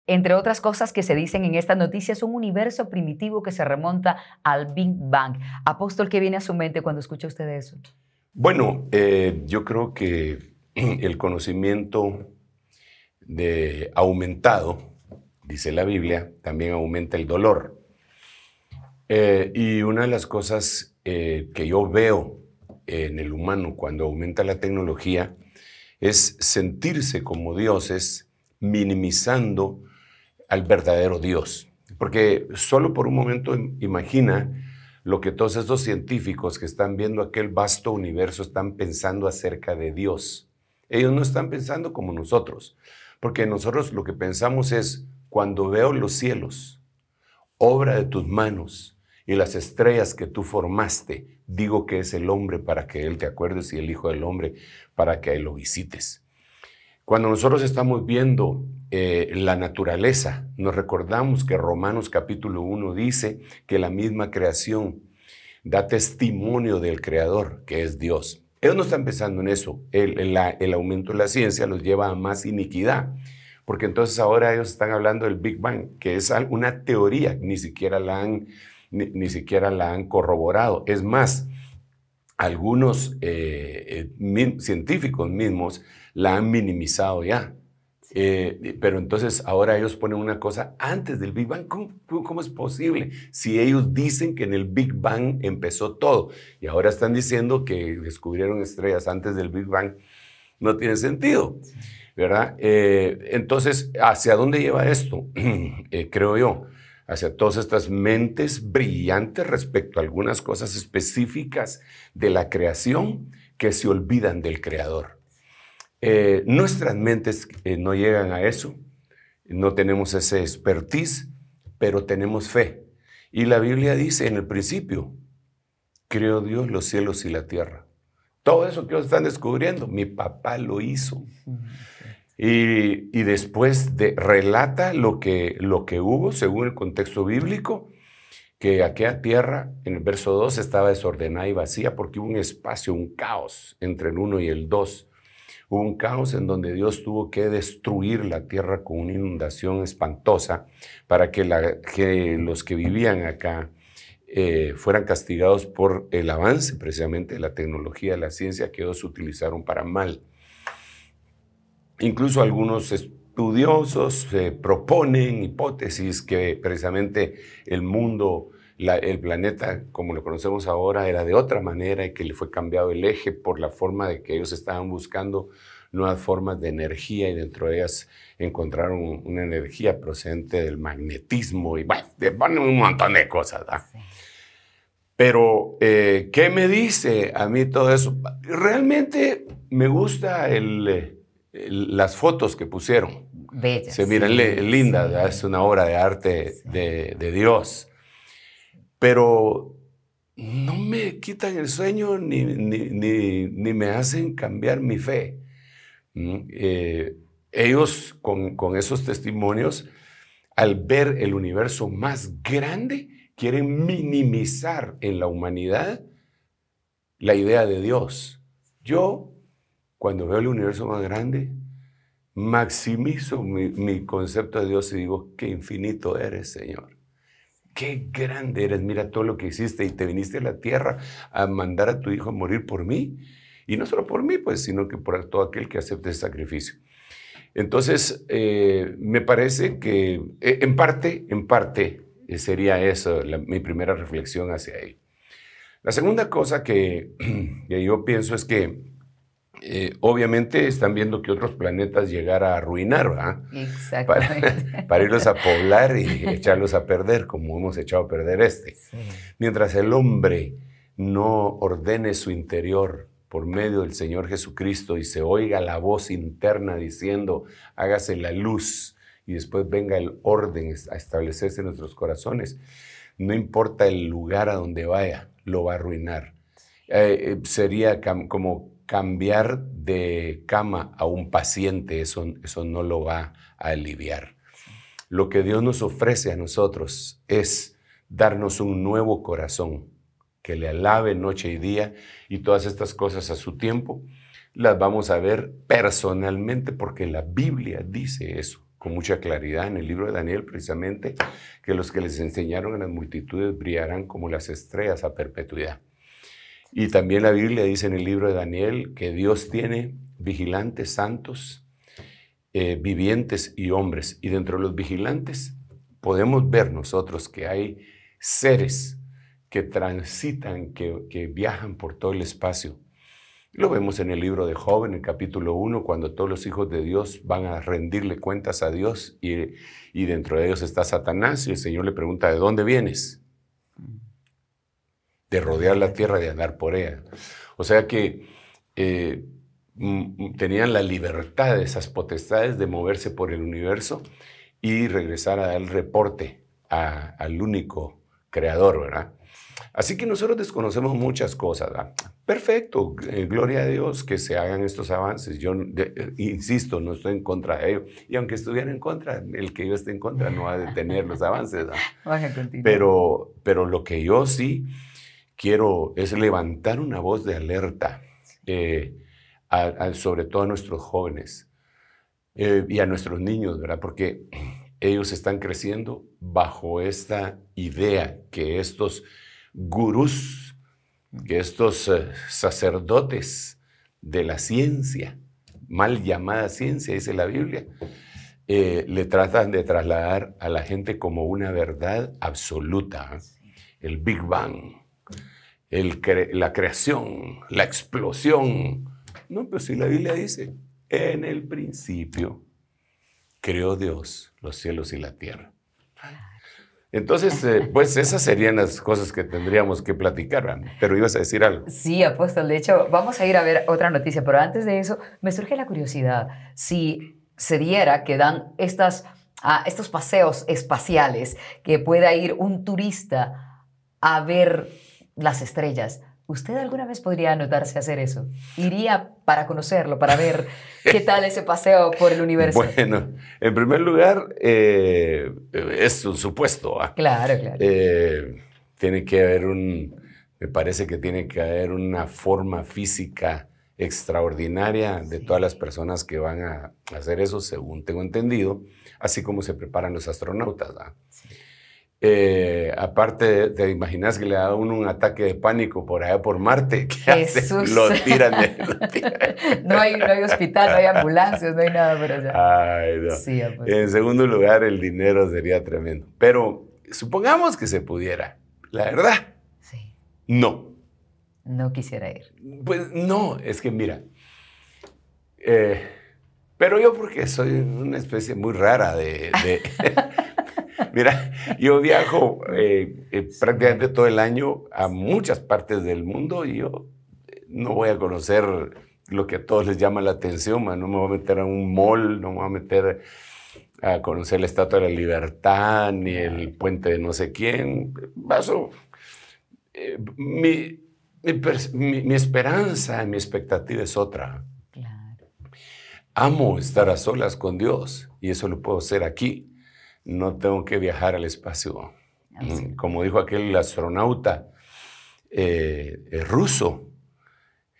Entre otras cosas que se dicen en esta noticia, es un universo primitivo que se remonta al Big Bang. Apóstol, ¿qué viene a su mente cuando escucha usted eso? Bueno, eh, yo creo que el conocimiento de aumentado, dice la Biblia, también aumenta el dolor. Eh, y una de las cosas eh, que yo veo en el humano cuando aumenta la tecnología es sentirse como dioses, minimizando al verdadero Dios. Porque solo por un momento imagina lo que todos estos científicos que están viendo aquel vasto universo están pensando acerca de Dios. Ellos no están pensando como nosotros, porque nosotros lo que pensamos es, cuando veo los cielos, obra de tus manos y las estrellas que tú formaste, digo que es el hombre para que él te acuerdes y el Hijo del Hombre para que él lo visites. Cuando nosotros estamos viendo eh, la naturaleza, nos recordamos que Romanos capítulo 1 dice que la misma creación da testimonio del Creador, que es Dios. Ellos no están pensando en eso. El, aumento de la ciencia los lleva a más iniquidad, porque entonces ahora ellos están hablando del Big Bang, que es una teoría, ni siquiera la han, ni siquiera la han corroborado. Es más, algunos eh, eh, científicos mismos la han minimizado ya. Eh, pero entonces ahora ellos ponen una cosa antes del Big Bang. ¿Cómo, es posible? Si ellos dicen que en el Big Bang empezó todo y ahora están diciendo que descubrieron estrellas antes del Big Bang, no tiene sentido, ¿verdad? entonces, ¿hacia dónde lleva esto? creo yo hacia todas estas mentes brillantes respecto a algunas cosas específicas de la creación que se olvidan del creador. Eh, nuestras mentes eh, no llegan a eso, no tenemos ese expertise, pero tenemos fe. Y la Biblia dice en el principio, creó Dios los cielos y la tierra. Todo eso que ellos están descubriendo, mi papá lo hizo. Y, después relata lo que, hubo según el contexto bíblico, que aquella tierra, en el verso 2, estaba desordenada y vacía porque hubo un espacio, un caos entre el 1 y el 2. Hubo un caos en donde Dios tuvo que destruir la tierra con una inundación espantosa para que, los que vivían acá eh, fueran castigados por el avance precisamente de la tecnología, de la ciencia que ellos utilizaron para mal. Incluso algunos estudiosos eh, proponen hipótesis que precisamente el mundo, el planeta como lo conocemos ahora, era de otra manera y que le fue cambiado el eje por la forma de que ellos estaban buscando nuevas formas de energía y dentro de ellas encontraron una energía procedente del magnetismo y bueno, van un montón de cosas. Pero, eh, ¿qué me dice a mí todo eso? Realmente me gusta el eh, las fotos que pusieron. Se miran lindas, es una obra de arte de, Dios. Pero no me quitan el sueño ni, me hacen cambiar mi fe. Mm, eh, ellos con, con, esos testimonios, al ver el universo más grande, quieren minimizar en la humanidad la idea de Dios. Yo cuando veo el universo más grande, maximizo mi, mi, concepto de Dios y digo, qué infinito eres, Señor. Qué grande eres, mira todo lo que hiciste y te viniste a la tierra a mandar a tu hijo a morir por mí. Y no solo por mí, pues, sino que por todo aquel que acepte el sacrificio. Entonces, eh, me parece que eh, en parte, en parte, eh, sería eso mi primera reflexión hacia él. La segunda cosa que, que yo pienso es que eh, obviamente están viendo que otros planetas llegar a arruinar, ¿verdad? Exactamente. Para, irlos a poblar y echarlos a perder, como hemos echado a perder este. Mientras el hombre no ordene su interior por medio del Señor Jesucristo y se oiga la voz interna diciendo, hágase la luz y después venga el orden a establecerse en nuestros corazones, no importa el lugar a donde vaya, lo va a arruinar. Eh, eh, sería como cambiar de cama a un paciente, eso, eso no lo va a aliviar. Lo que Dios nos ofrece a nosotros es darnos un nuevo corazón que le alabe noche y día y todas estas cosas a su tiempo. Las vamos a ver personalmente porque la Biblia dice eso con mucha claridad en el libro de Daniel precisamente, que los que les enseñaron a las multitudes brillarán como las estrellas a perpetuidad. Y también la Biblia dice en el libro de Daniel que Dios tiene vigilantes santos, eh, vivientes y hombres. Y dentro de los vigilantes podemos ver nosotros que hay seres que transitan, que, viajan por todo el espacio. Lo vemos en el libro de Job, en el capítulo 1, cuando todos los hijos de Dios van a rendirle cuentas a Dios y dentro de ellos está Satanás y el Señor le pregunta, ¿de dónde vienes? de rodear la tierra, de andar por ella. O sea que eh, tenían la libertad de esas potestades de moverse por el universo y regresar a dar el reporte al único creador, ¿verdad? Así que nosotros desconocemos muchas cosas. ¿verdad? Perfecto, eh, gloria a Dios que se hagan estos avances. Yo eh, insisto, no estoy en contra de ello. Y aunque estuviera en contra, el que yo esté en contra no va a detener los avances. Pero, pero lo que yo sí quiero es levantar una voz de alerta, eh, sobre todo a nuestros jóvenes eh, y a nuestros niños, ¿verdad? Porque ellos están creciendo bajo esta idea que estos gurús, que estos eh, sacerdotes de la ciencia, mal llamada ciencia, dice la Biblia, le tratan de trasladar a la gente como una verdad absoluta, el Big Bang, la creación, la explosión. No, pero si la Biblia dice, en el principio creó Dios los cielos y la tierra. Entonces, eh, pues esas serían las cosas que tendríamos que platicar, ¿verdad? pero ibas a decir algo. Sí, apóstol, de hecho, vamos a ir a ver otra noticia, pero antes de eso, me surge la curiosidad, si se diera que dan estas, ah, estos paseos espaciales, que pueda ir un turista a ver las estrellas. ¿Usted alguna vez podría anotarse a hacer eso? ¿Iría para conocerlo, para ver qué tal ese paseo por el universo? Bueno, en primer lugar, eh, es un supuesto. ¿ah? Claro, claro. Eh, tiene que haber un, me parece que tiene que haber una forma física extraordinaria de todas las personas que van a hacer eso, según tengo entendido, así como se preparan los astronautas. ¿ah? Sí. Eh, aparte, te imaginas que le da uno un ataque de pánico por allá por Marte. ¿Qué Lo tiran. De, no, hay, hospital, no hay ambulancias, no hay nada por allá. Pues. En segundo lugar, el dinero sería tremendo. Pero supongamos que se pudiera. La verdad. Sí. No. No quisiera ir. Pues no, es que mira. Eh, pero yo porque soy una especie muy rara de Mira, yo viajo eh, eh, prácticamente todo el año a muchas partes del mundo y yo eh, no voy a conocer lo que a todos les llama la atención, no me voy a meter a un mall, no me voy a meter a conocer la Estatua de la Libertad ni el puente de no sé quién. Paso. mi, mi, mi, esperanza, mi expectativa es otra. Amo estar a solas con Dios y eso lo puedo hacer aquí no tengo que viajar al espacio. Como dijo aquel astronauta eh, eh, ruso,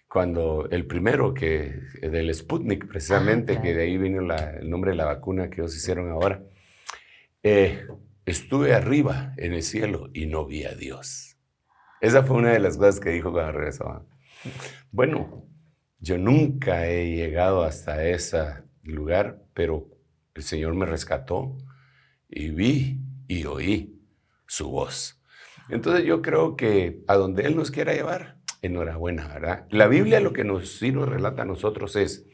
cuando el primero que, del Sputnik ah, precisamente, que de ahí vino el nombre de la vacuna que ellos hicieron ahora, eh, estuve arriba en el cielo y no vi a Dios. Esa fue una de las cosas que dijo cuando regresó. Bueno, yo nunca he llegado hasta ese lugar, pero el Señor me rescató y vi y oí su voz. Entonces yo creo que a donde Él nos quiera llevar, enhorabuena, ¿verdad? La Biblia lo que nos, sí nos relata a nosotros es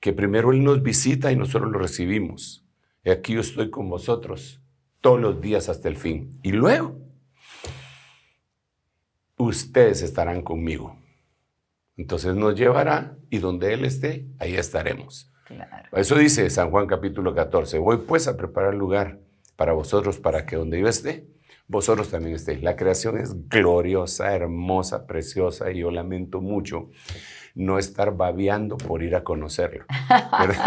que primero Él nos visita y nosotros lo recibimos. Y aquí yo estoy con vosotros todos los días hasta el fin. Y luego, ustedes estarán conmigo. Entonces nos llevará y donde Él esté, ahí estaremos. Eso dice San Juan capítulo 14. Voy pues a preparar lugar para vosotros, para que donde yo esté, vosotros también estéis. La creación es gloriosa, hermosa, preciosa, y yo lamento mucho no estar babeando por ir a conocerlo.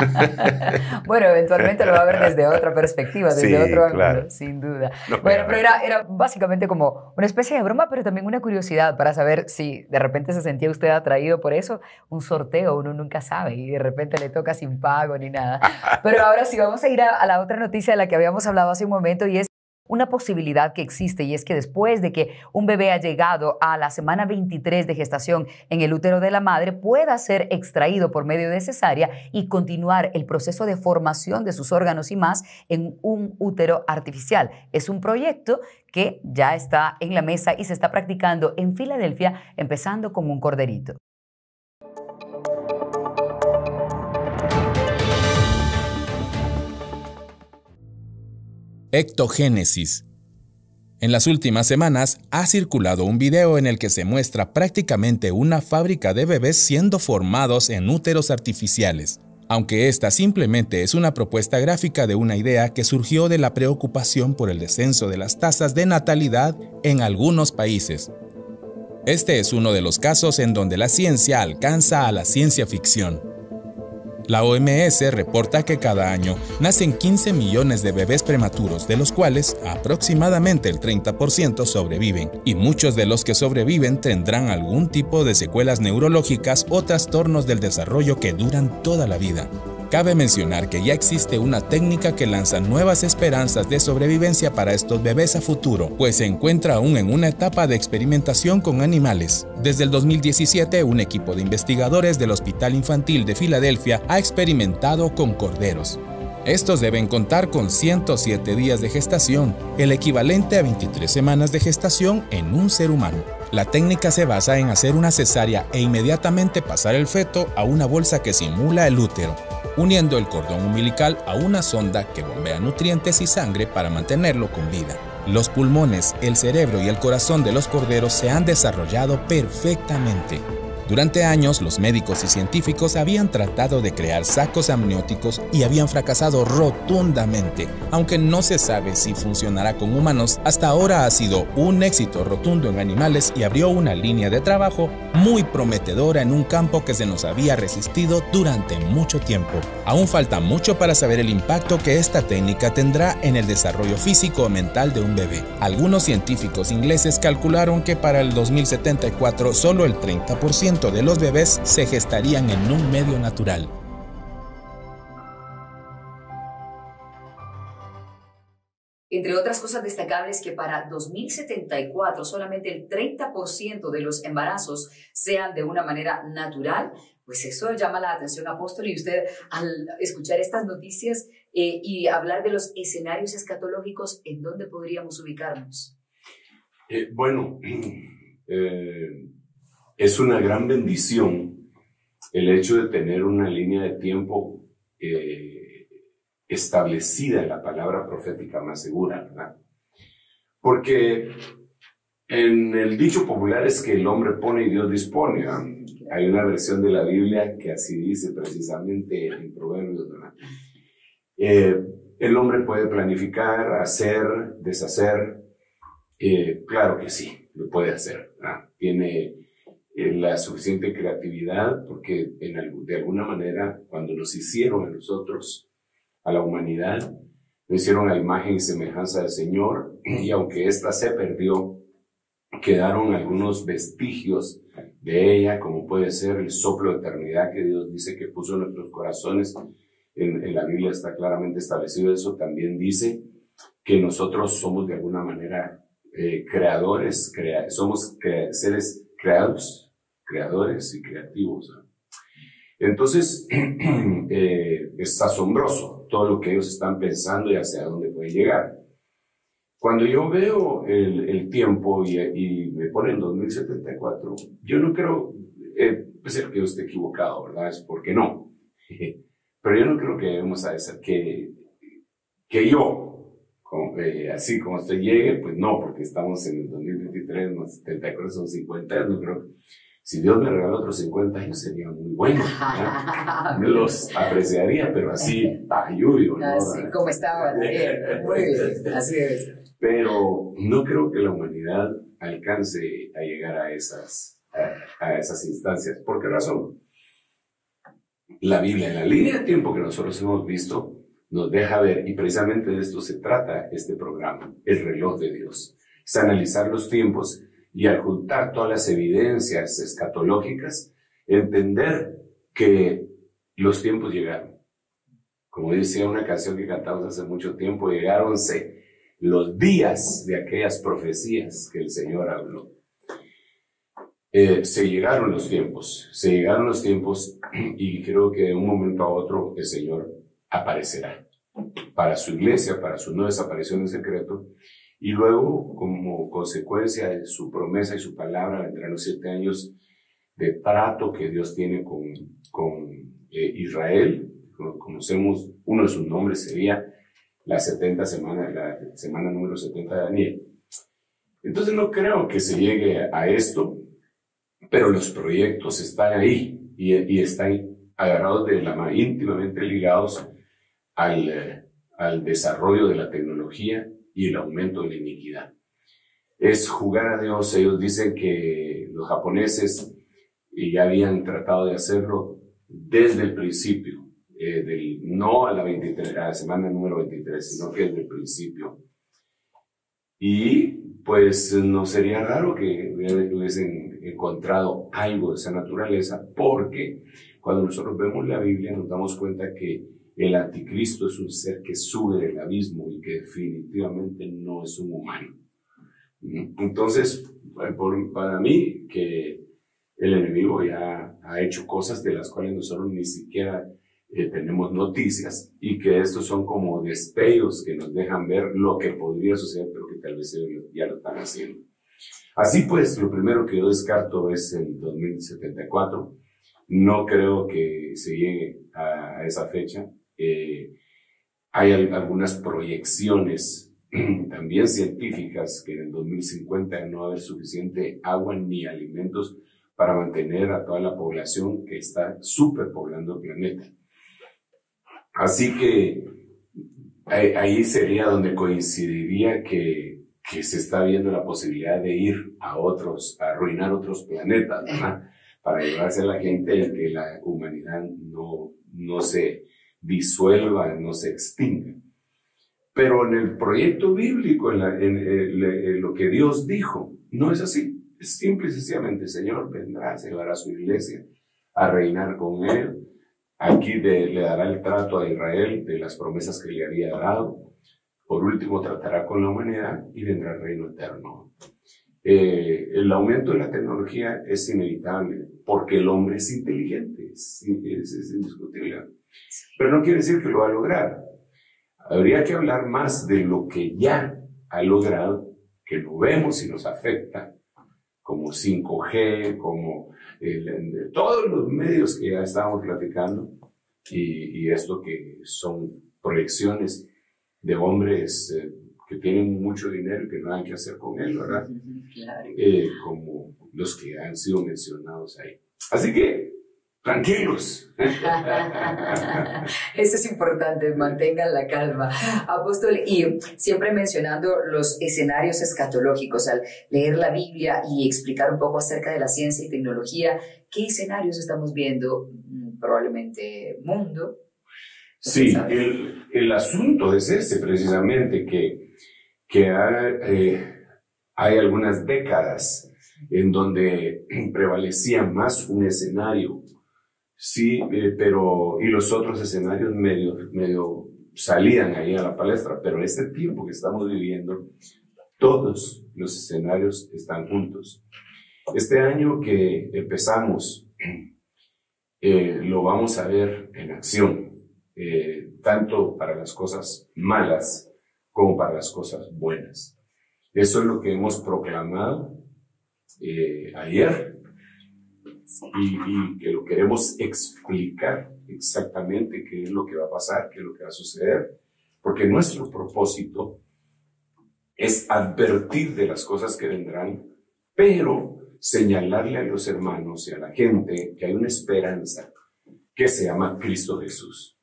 bueno, eventualmente lo va a ver desde otra perspectiva, desde otro ángulo, sin duda. bueno, pero era, básicamente como una especie de broma, pero también una curiosidad para saber si de repente se sentía usted atraído por eso. Un sorteo, uno nunca sabe y de repente le toca sin pago ni nada. Pero ahora sí, vamos a ir a la otra noticia de la que habíamos hablado hace un momento y es una posibilidad que existe y es que después de que un bebé ha llegado a la semana 23 de gestación en el útero de la madre, pueda ser extraído por medio de cesárea y continuar el proceso de formación de sus órganos y más en un útero artificial. Es un proyecto que ya está en la mesa y se está practicando en Filadelfia, empezando con un corderito. Ectogénesis. En las últimas semanas ha circulado un video en el que se muestra prácticamente una fábrica de bebés siendo formados en úteros artificiales, aunque esta simplemente es una propuesta gráfica de una idea que surgió de la preocupación por el descenso de las tasas de natalidad en algunos países. Este es uno de los casos en donde la ciencia alcanza a la ciencia ficción. La OMS reporta que cada año nacen 15 millones de bebés prematuros, de los cuales aproximadamente el 30% sobreviven, y muchos de los que sobreviven tendrán algún tipo de secuelas neurológicas o trastornos del desarrollo que duran toda la vida. Cabe mencionar que ya existe una técnica que lanza nuevas esperanzas de sobrevivencia para estos bebés a futuro, pues se encuentra aún en una etapa de experimentación con animales. Desde el 2017, un equipo de investigadores del Hospital Infantil de Filadelfia ha experimentado con corderos. Estos deben contar con 107 días de gestación, el equivalente a 23 semanas de gestación en un ser humano. La técnica se basa en hacer una cesárea e inmediatamente pasar el feto a una bolsa que simula el útero uniendo el cordón umbilical a una sonda que bombea nutrientes y sangre para mantenerlo con vida. Los pulmones, el cerebro y el corazón de los corderos se han desarrollado perfectamente. Durante años, los médicos y científicos habían tratado de crear sacos amnióticos y habían fracasado rotundamente. Aunque no se sabe si funcionará con humanos, hasta ahora ha sido un éxito rotundo en animales y abrió una línea de trabajo muy prometedora en un campo que se nos había resistido durante mucho tiempo. Aún falta mucho para saber el impacto que esta técnica tendrá en el desarrollo físico o mental de un bebé. Algunos científicos ingleses calcularon que para el 2074 solo el 30% de los bebés se gestarían en un medio natural. Entre otras cosas destacables que para 2074 solamente el 30% de los embarazos sean de una manera natural, pues eso llama la atención, apóstol, y usted al escuchar estas noticias eh, y hablar de los escenarios escatológicos, ¿en dónde podríamos ubicarnos? Eh, bueno, eh, es una gran bendición el hecho de tener una línea de tiempo eh, establecida en la palabra profética más segura, ¿verdad? Porque en el dicho popular es que el hombre pone y Dios dispone. Hay una versión de la Biblia que así dice precisamente en Proverbios, ¿verdad? Eh, el hombre puede planificar, hacer, deshacer. Eh, claro que sí, lo puede hacer. ¿verdad? Tiene eh, la suficiente creatividad, porque de alguna manera cuando nos hicieron a nosotros, a la humanidad, nos hicieron a imagen y semejanza del Señor, y aunque ésta se perdió, quedaron algunos vestigios de ella, como puede ser el soplo de eternidad que Dios dice que puso en nuestros corazones. En, la Biblia está claramente establecido eso. También dice que nosotros somos de alguna manera eh, creadores, somos seres creados creadores y creativos. Entonces, eh, es asombroso todo lo que ellos están pensando y hacia dónde puede llegar. Cuando yo veo el, tiempo y, me pone en 2074, yo no creo, eh, ser que yo esté equivocado, ¿verdad? Es porque no. Pero yo no creo que debemos a decir que, que yo, eh, así como usted llegue, pues no, porque estamos en el 2023, más 74 son 50, no creo si Dios me regaló otros 50, años, sería muy bueno. Me Los apreciaría, pero así, ayudo. ¿no? Así como estaba. Eh, así es. Pero no creo que la humanidad alcance a llegar a esas, a, a esas instancias. ¿Por qué razón? La Biblia, en la línea de tiempo que nosotros hemos visto, nos deja ver, y precisamente de esto se trata este programa, el reloj de Dios. Es analizar los tiempos y al juntar todas las evidencias escatológicas, entender que los tiempos llegaron. Como decía una canción que cantamos hace mucho tiempo, llegaronse los días de aquellas profecías que el Señor habló. Eh, se llegaron los tiempos, se llegaron los tiempos y creo que de un momento a otro el Señor aparecerá para su iglesia, para su no desaparición en secreto y luego, como consecuencia de su promesa y su palabra, vendrán los siete años de trato que Dios tiene con, con eh, Israel. Conocemos, uno de sus nombres sería la 70 semana, la semana número 70 de Daniel. Entonces no creo que se llegue a esto, pero los proyectos están ahí y, y están agarrados de la mano, íntimamente ligados al, eh, al desarrollo de la tecnología, y el aumento de la iniquidad. Es jugar a Dios. Ellos dicen que los japoneses ya habían tratado de hacerlo desde el principio, eh, del, no a la, 23, a la semana número 23, sino que desde el principio. Y pues no sería raro que hubiesen encontrado algo de esa naturaleza, porque cuando nosotros vemos la Biblia nos damos cuenta que el anticristo es un ser que sube del abismo y que definitivamente no es un humano. Entonces, eh, para mí, que el enemigo ya ha hecho cosas de las cuales nosotros ni siquiera eh, tenemos noticias y que estos son como despejos que nos dejan ver lo que podría suceder, pero que tal vez ya lo están haciendo. Así pues, lo primero que yo descarto es el 2074. No creo que se llegue a esa fecha hay algunas proyecciones también científicas que en el 2050 no va a haber suficiente agua ni alimentos para mantener a toda la población que está superpoblando el planeta. Así que ahí sería donde coincidiría que, se está viendo la posibilidad de ir a otros, a arruinar otros planetas, eh. Para llevarse a la gente en que la humanidad no, no se disuelva, no se extinga, Pero en el proyecto bíblico, en, lo que Dios dijo, no es así. Es simple y sencillamente, Señor vendrá, se llevará a su iglesia a reinar con él. Aquí le dará el trato a Israel de las promesas que le había dado. Por último, tratará con la humanidad y vendrá el reino eterno. Eh, el aumento de la tecnología es inevitable porque el hombre es inteligente, es indiscutible. Pero no quiere decir que lo ha logrado. Habría que hablar más de lo que ya ha logrado, que lo vemos y nos afecta, como 5G, como todos los medios que ya estábamos platicando, y, esto que son proyecciones de hombres eh, que tienen mucho dinero y que no hay que hacer con él, ¿verdad? Eh, como los que han sido mencionados ahí. Así que tranquilos. Eso es importante, mantengan la calma. Apóstol, y siempre mencionando los escenarios escatológicos, al leer la Biblia y explicar un poco acerca de la ciencia y tecnología, ¿qué escenarios estamos viendo? Mm, probablemente mundo. Sí, el, asunto es ese precisamente, que, eh, hay algunas décadas en donde prevalecía más un escenario Sí, eh, pero, y los otros escenarios medio, medio salían ahí a la palestra, pero en este tiempo que estamos viviendo, todos los escenarios están juntos. Este año que empezamos, eh, lo vamos a ver en acción, eh, tanto para las cosas malas como para las cosas buenas. Eso es lo que hemos proclamado ayer y, que lo queremos explicar exactamente qué es lo que va a pasar, qué es lo que va a suceder, porque nuestro propósito es advertir de las cosas que vendrán, pero señalarle a los hermanos y a la gente que hay una esperanza que se llama Cristo Jesús,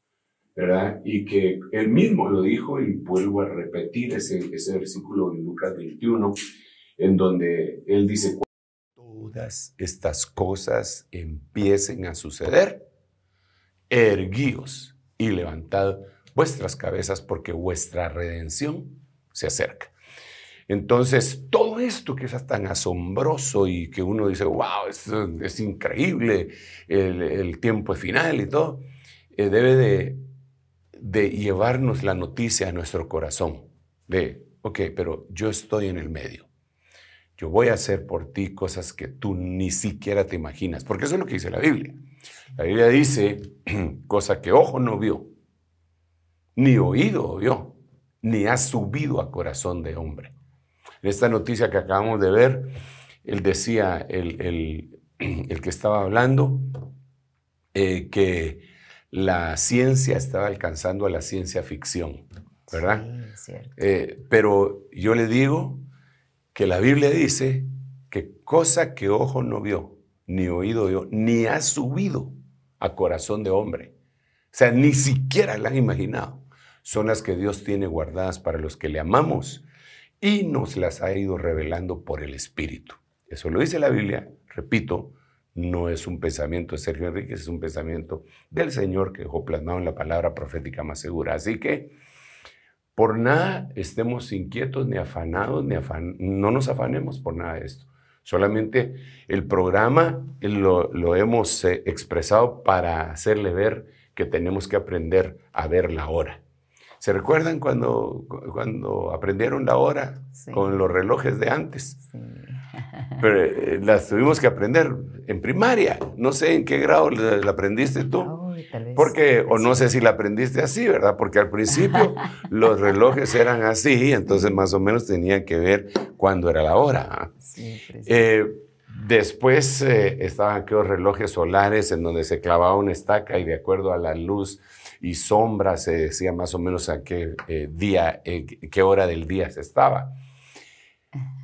¿verdad? Y que él mismo lo dijo y vuelvo a repetir ese, ese versículo de Lucas 21, en donde él dice, estas cosas empiecen a suceder, erguíos y levantad vuestras cabezas porque vuestra redención se acerca. Entonces, todo esto que es tan asombroso y que uno dice, wow, es, increíble, el, tiempo es final y todo, eh, debe de llevarnos la noticia a nuestro corazón, de, ok, pero yo estoy en el medio yo voy a hacer por ti cosas que tú ni siquiera te imaginas, porque eso es lo que dice la Biblia. La Biblia dice cosa que ojo no vio, ni oído vio, ni ha subido a corazón de hombre. En esta noticia que acabamos de ver, él decía, el, que estaba hablando, eh, que la ciencia estaba alcanzando a la ciencia ficción, ¿verdad? Sí, cierto. Eh, pero yo le digo que la Biblia dice que cosa que ojo no vio, ni oído vio, ni ha subido a corazón de hombre. O sea, ni siquiera la han imaginado. Son las que Dios tiene guardadas para los que le amamos y nos las ha ido revelando por el Espíritu. Eso lo dice la Biblia, repito, no es un pensamiento de Sergio Enríquez, es un pensamiento del Señor que dejó plasmado en la palabra profética más segura. Así que por nada estemos inquietos, ni afanados, ni no nos afanemos por nada de esto. Solamente el programa eh, lo, hemos eh, expresado para hacerle ver que tenemos que aprender a ver la hora. ¿Se recuerdan cuando, cuando aprendieron la hora con los relojes de antes? Sí. Pero eh, las tuvimos que aprender en primaria. No sé en qué grado la, aprendiste tú. Porque, o no sé si la aprendiste así, ¿verdad? Porque al principio los relojes eran así, entonces más o menos tenían que ver cuándo era la hora. Pues eh, después eh, estaban aquellos relojes solares en donde se clavaba una estaca y de acuerdo a la luz y sombra, se decía más o menos a qué eh, día, eh, qué hora del día se estaba.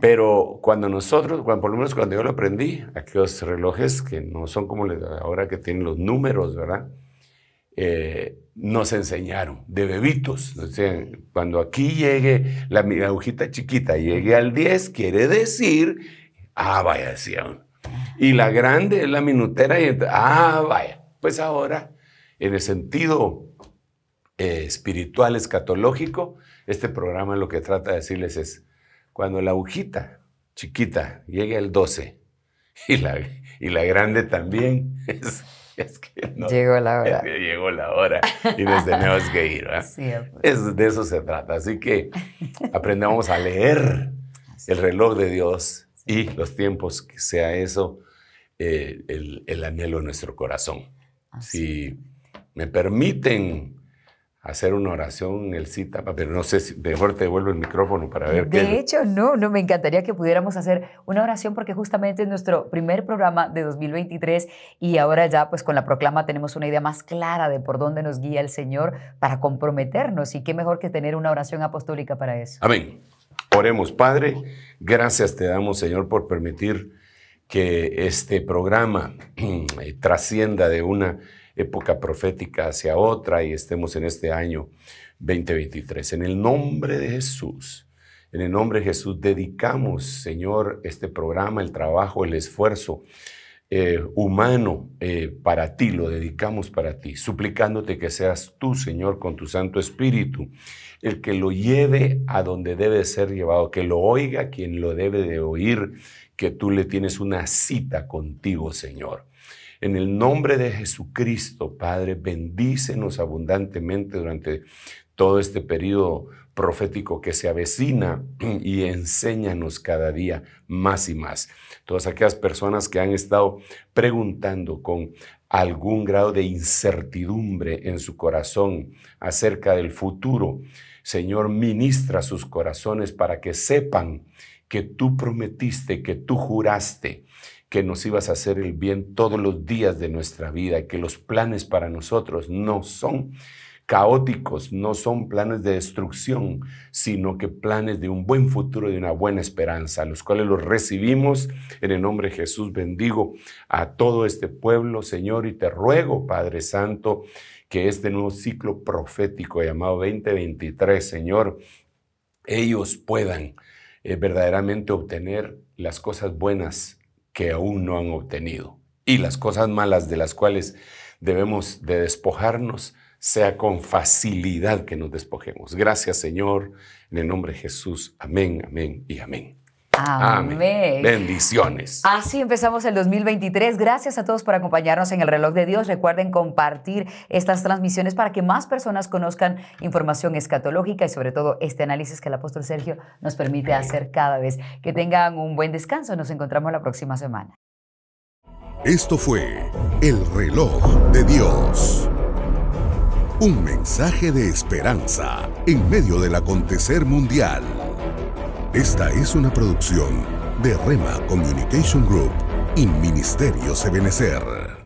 Pero cuando nosotros, cuando, por lo menos cuando yo lo aprendí, aquellos relojes que no son como ahora que tienen los números, ¿verdad? Eh, nos enseñaron de bebitos. cuando aquí llegue la, agujita chiquita, llegue al 10, quiere decir, ah, vaya, sí, ah. Y la grande es la minutera, y, ah, vaya. Pues ahora, en el sentido eh, espiritual escatológico, este programa lo que trata de decirles es, cuando la agujita chiquita llegue el 12 y la, y la grande también, es, que no, llegó la hora. llegó la hora y desde tenemos que ir. es, de eso se trata. Así que aprendamos a leer el reloj de Dios y los tiempos, que sea eso eh, el, anhelo de nuestro corazón. Si me permiten hacer una oración en el cita, pero no sé si mejor te devuelvo el micrófono para ver De hecho, no, no, me encantaría que pudiéramos hacer una oración porque justamente es nuestro primer programa de 2023 y ahora ya pues con la proclama tenemos una idea más clara de por dónde nos guía el Señor para comprometernos y qué mejor que tener una oración apostólica para eso. Amén. Oremos, Padre, gracias te damos, Señor, por permitir que este programa trascienda de una época profética hacia otra y estemos en este año 2023. En el nombre de Jesús, en el nombre de Jesús, dedicamos, Señor, este programa, el trabajo, el esfuerzo. Eh, humano eh, para ti, lo dedicamos para ti, suplicándote que seas tú, Señor, con tu Santo Espíritu, el que lo lleve a donde debe ser llevado, que lo oiga quien lo debe de oír, que tú le tienes una cita contigo, Señor. En el nombre de Jesucristo, Padre, bendícenos abundantemente durante todo este periodo profético que se avecina y enséñanos cada día más y más. Todas aquellas personas que han estado preguntando con algún grado de incertidumbre en su corazón acerca del futuro, Señor, ministra sus corazones para que sepan que tú prometiste, que tú juraste que nos ibas a hacer el bien todos los días de nuestra vida, que los planes para nosotros no son caóticos, no son planes de destrucción, sino que planes de un buen futuro, y de una buena esperanza, los cuales los recibimos. En el nombre de Jesús bendigo a todo este pueblo, Señor, y te ruego, Padre Santo, que este nuevo ciclo profético llamado 2023, Señor, ellos puedan eh, verdaderamente obtener las cosas buenas que aún no han obtenido. Y las cosas malas de las cuales debemos de despojarnos, sea con facilidad que nos despojemos. Gracias Señor, en el nombre de Jesús. Amén, amén y amén. Amén. Bendiciones. Así empezamos el 2023. Gracias a todos por acompañarnos en el reloj de Dios. Recuerden compartir estas transmisiones para que más personas conozcan información escatológica y sobre todo este análisis que el apóstol Sergio nos permite hacer cada vez. Que tengan un buen descanso. Nos encontramos la próxima semana. Esto fue El reloj de Dios. Un mensaje de esperanza en medio del acontecer mundial. Esta es una producción de Rema Communication Group y Ministerio Sebenecer.